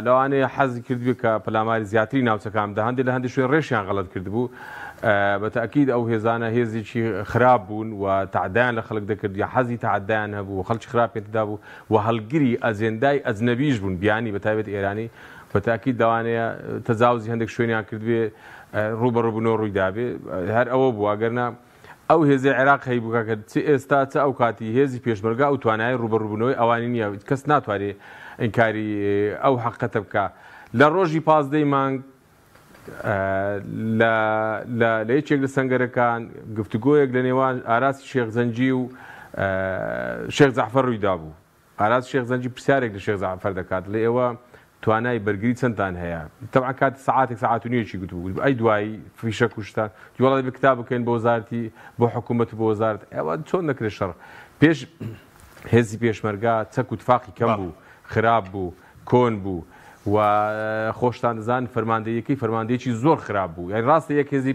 لەوانەیە حەزی کردوێت کە پلاماری زیاتری ناوچەکاندا هەندێک لە هەندێک شوێن ڕێشیان غەڵت کردبوو بە تاکیید ئەو هێزانە هێزیی خراپ بوون و تعدایان لە خەڵک دەکرد یا حەزی تعدایان هەبوو خەڵکی خراپێتدا بوو و هەلگری ئەزێندای ئەزنەبیش بوون بیانی بە تایبێت ئێرانی بە تاکیید داوانەیە تەزاوزی هەندێک شوێنیان کردوێت ڕوبەڕبوونۆ ڕوویدابێ هەر ئەوە بواگەرنا ئەو هێزی عێراق هەیبووکە کە چ ئێستا چ ئەو کاتی هێزی پێشبەرگا و توانای ڕوبەڕبوونەوەی ئەوانی نییە کەس ناتوارێت ئینکاری ئەو حقەتە بکە لە ڕۆژی پازدەی مانگ لە یەکێک لە سنگەرەکان گفتوگۆیەک لە نێوان ئاراسی شێخزەنجی و شێخ زعفەر ڕوویدا بوو ئاراس شێخزەنجی پرسیارێک لە شێخ زعفەر دەکات لە ئێوە توانای بەرگری چەندان هەیە طبعا کات سعاتێک ساعت و نیەکی گوت ئەی دوایی فیشە کوشتان دیوەڵی بە کتاب بکەین بۆ وزارتی بۆ حکوومەت بۆ وزارت ئەوە چۆن نەکرێ شەڕ پێش هێزی پێشمەرگا چەک و تفاقی کەم بوو خراب بوو کۆن بوو و خۆشتان دەزان فەرماندەیەکی فەرماندەیەکی زۆر خراپ بوو یان ڕاستی یەک هێزی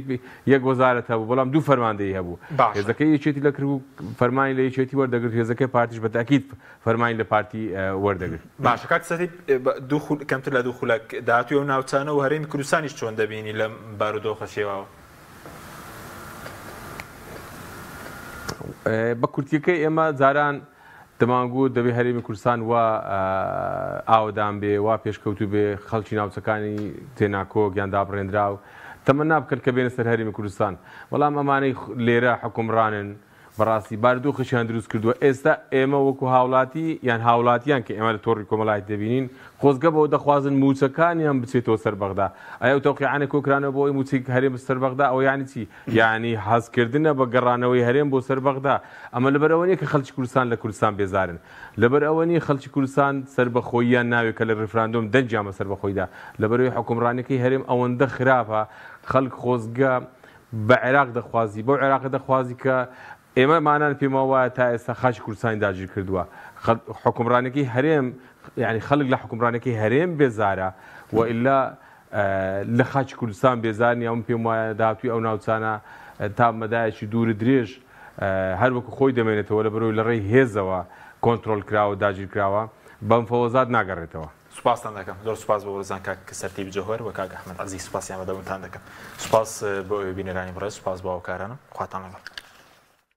یەک وەزارەت هەبوو بەڵام دوو فەرماندەی هەبوو هێزەکەی یەکێتی لە کردبوو فەرمانی لە یەکێتی وەردەگرت هێزەکەی پارتیش بە تاکیید فەرمانی لە پارتی وەردەگرت باشەکە سەری کەمتر لە دوو خولک داهاتوی و ناوچانە و هەرێمی کوردستانیش چۆن دەبینی لە بارودۆخەشێواوە بە کورتیەکەی ئێمە جاران دەمانگووت دەبێ هەرێمی کوردستان وا ئاودان بێ وا پێشکەوتو بێ خەڵکی ناوچەکانی تێناکۆ گیاندابڕێنرا و تەمە نابکرد کە بێنە سەر هەرێمی کوردستان بەڵام ئەمانەی لێرە حکومڕانن بەڕاستی باردوو خشیان دروست کردووە ئێستا ئێمە وەکو هاوڵاتی یان هاوڵاتیان کە ئێمە لە تۆڕی کۆمەڵایت دەبینین خۆزگە بەەوە دەخوازن موچەکانیان بچێتەوە سەربەغدا ئەو تەوقیعانە کۆکرانە بۆی موچیک هەرێم سەربەغدا ئەو یانی چی یعنی حەزکردنە بە گەڕانەوەی هەرێم بۆ سەربەغدا ئەمە لەبەرەوەنیە کە خەلکی کوردستان لە کوردستان بێزارن لەبەر ئەوەنی خەلکی کوردستان سربەخۆییان ناوێکە لە ڕفراندۆم دەنجامە سربەخۆیدا لەبەرەوەی حکومڕانەکەی هەرێم ئەوەندە خراپە خەڵک خۆزگە بە عێراق دەخوازی بۆ عێراق دەخوازی کە ئێمە مانان پێما وایە تا ئێستا خاچ کوردستانی داگیر کردووە حکومڕانێکی هەرێم یعنی خەڵک لە حکومڕانێکی هەرێم بێزارە و ئللا لە خاچ کوردستان بێزانانی ئەوم پێم وایە داهاتوی ئەو ناوچانە تا مەدایەکی دوور درێژ هەر وەکو خۆی دەمێنێتەوە لە بەرەوەی لە ڕێی هێزەوە کۆنتترۆل کراوە داگیر کراوە بەم فەوەزات ناگەڕێتەوە. سوپاسان دەکەم زۆر سوپاس بە وەرزان کاک سەرتی بجهۆر وە کاک ئەحمد ئازی سوپاسیان بەدەونتان دەکەم سوپاس بۆ بینێرانی بڕێ سوپاس باوکارانم خواتان لەگەڵ.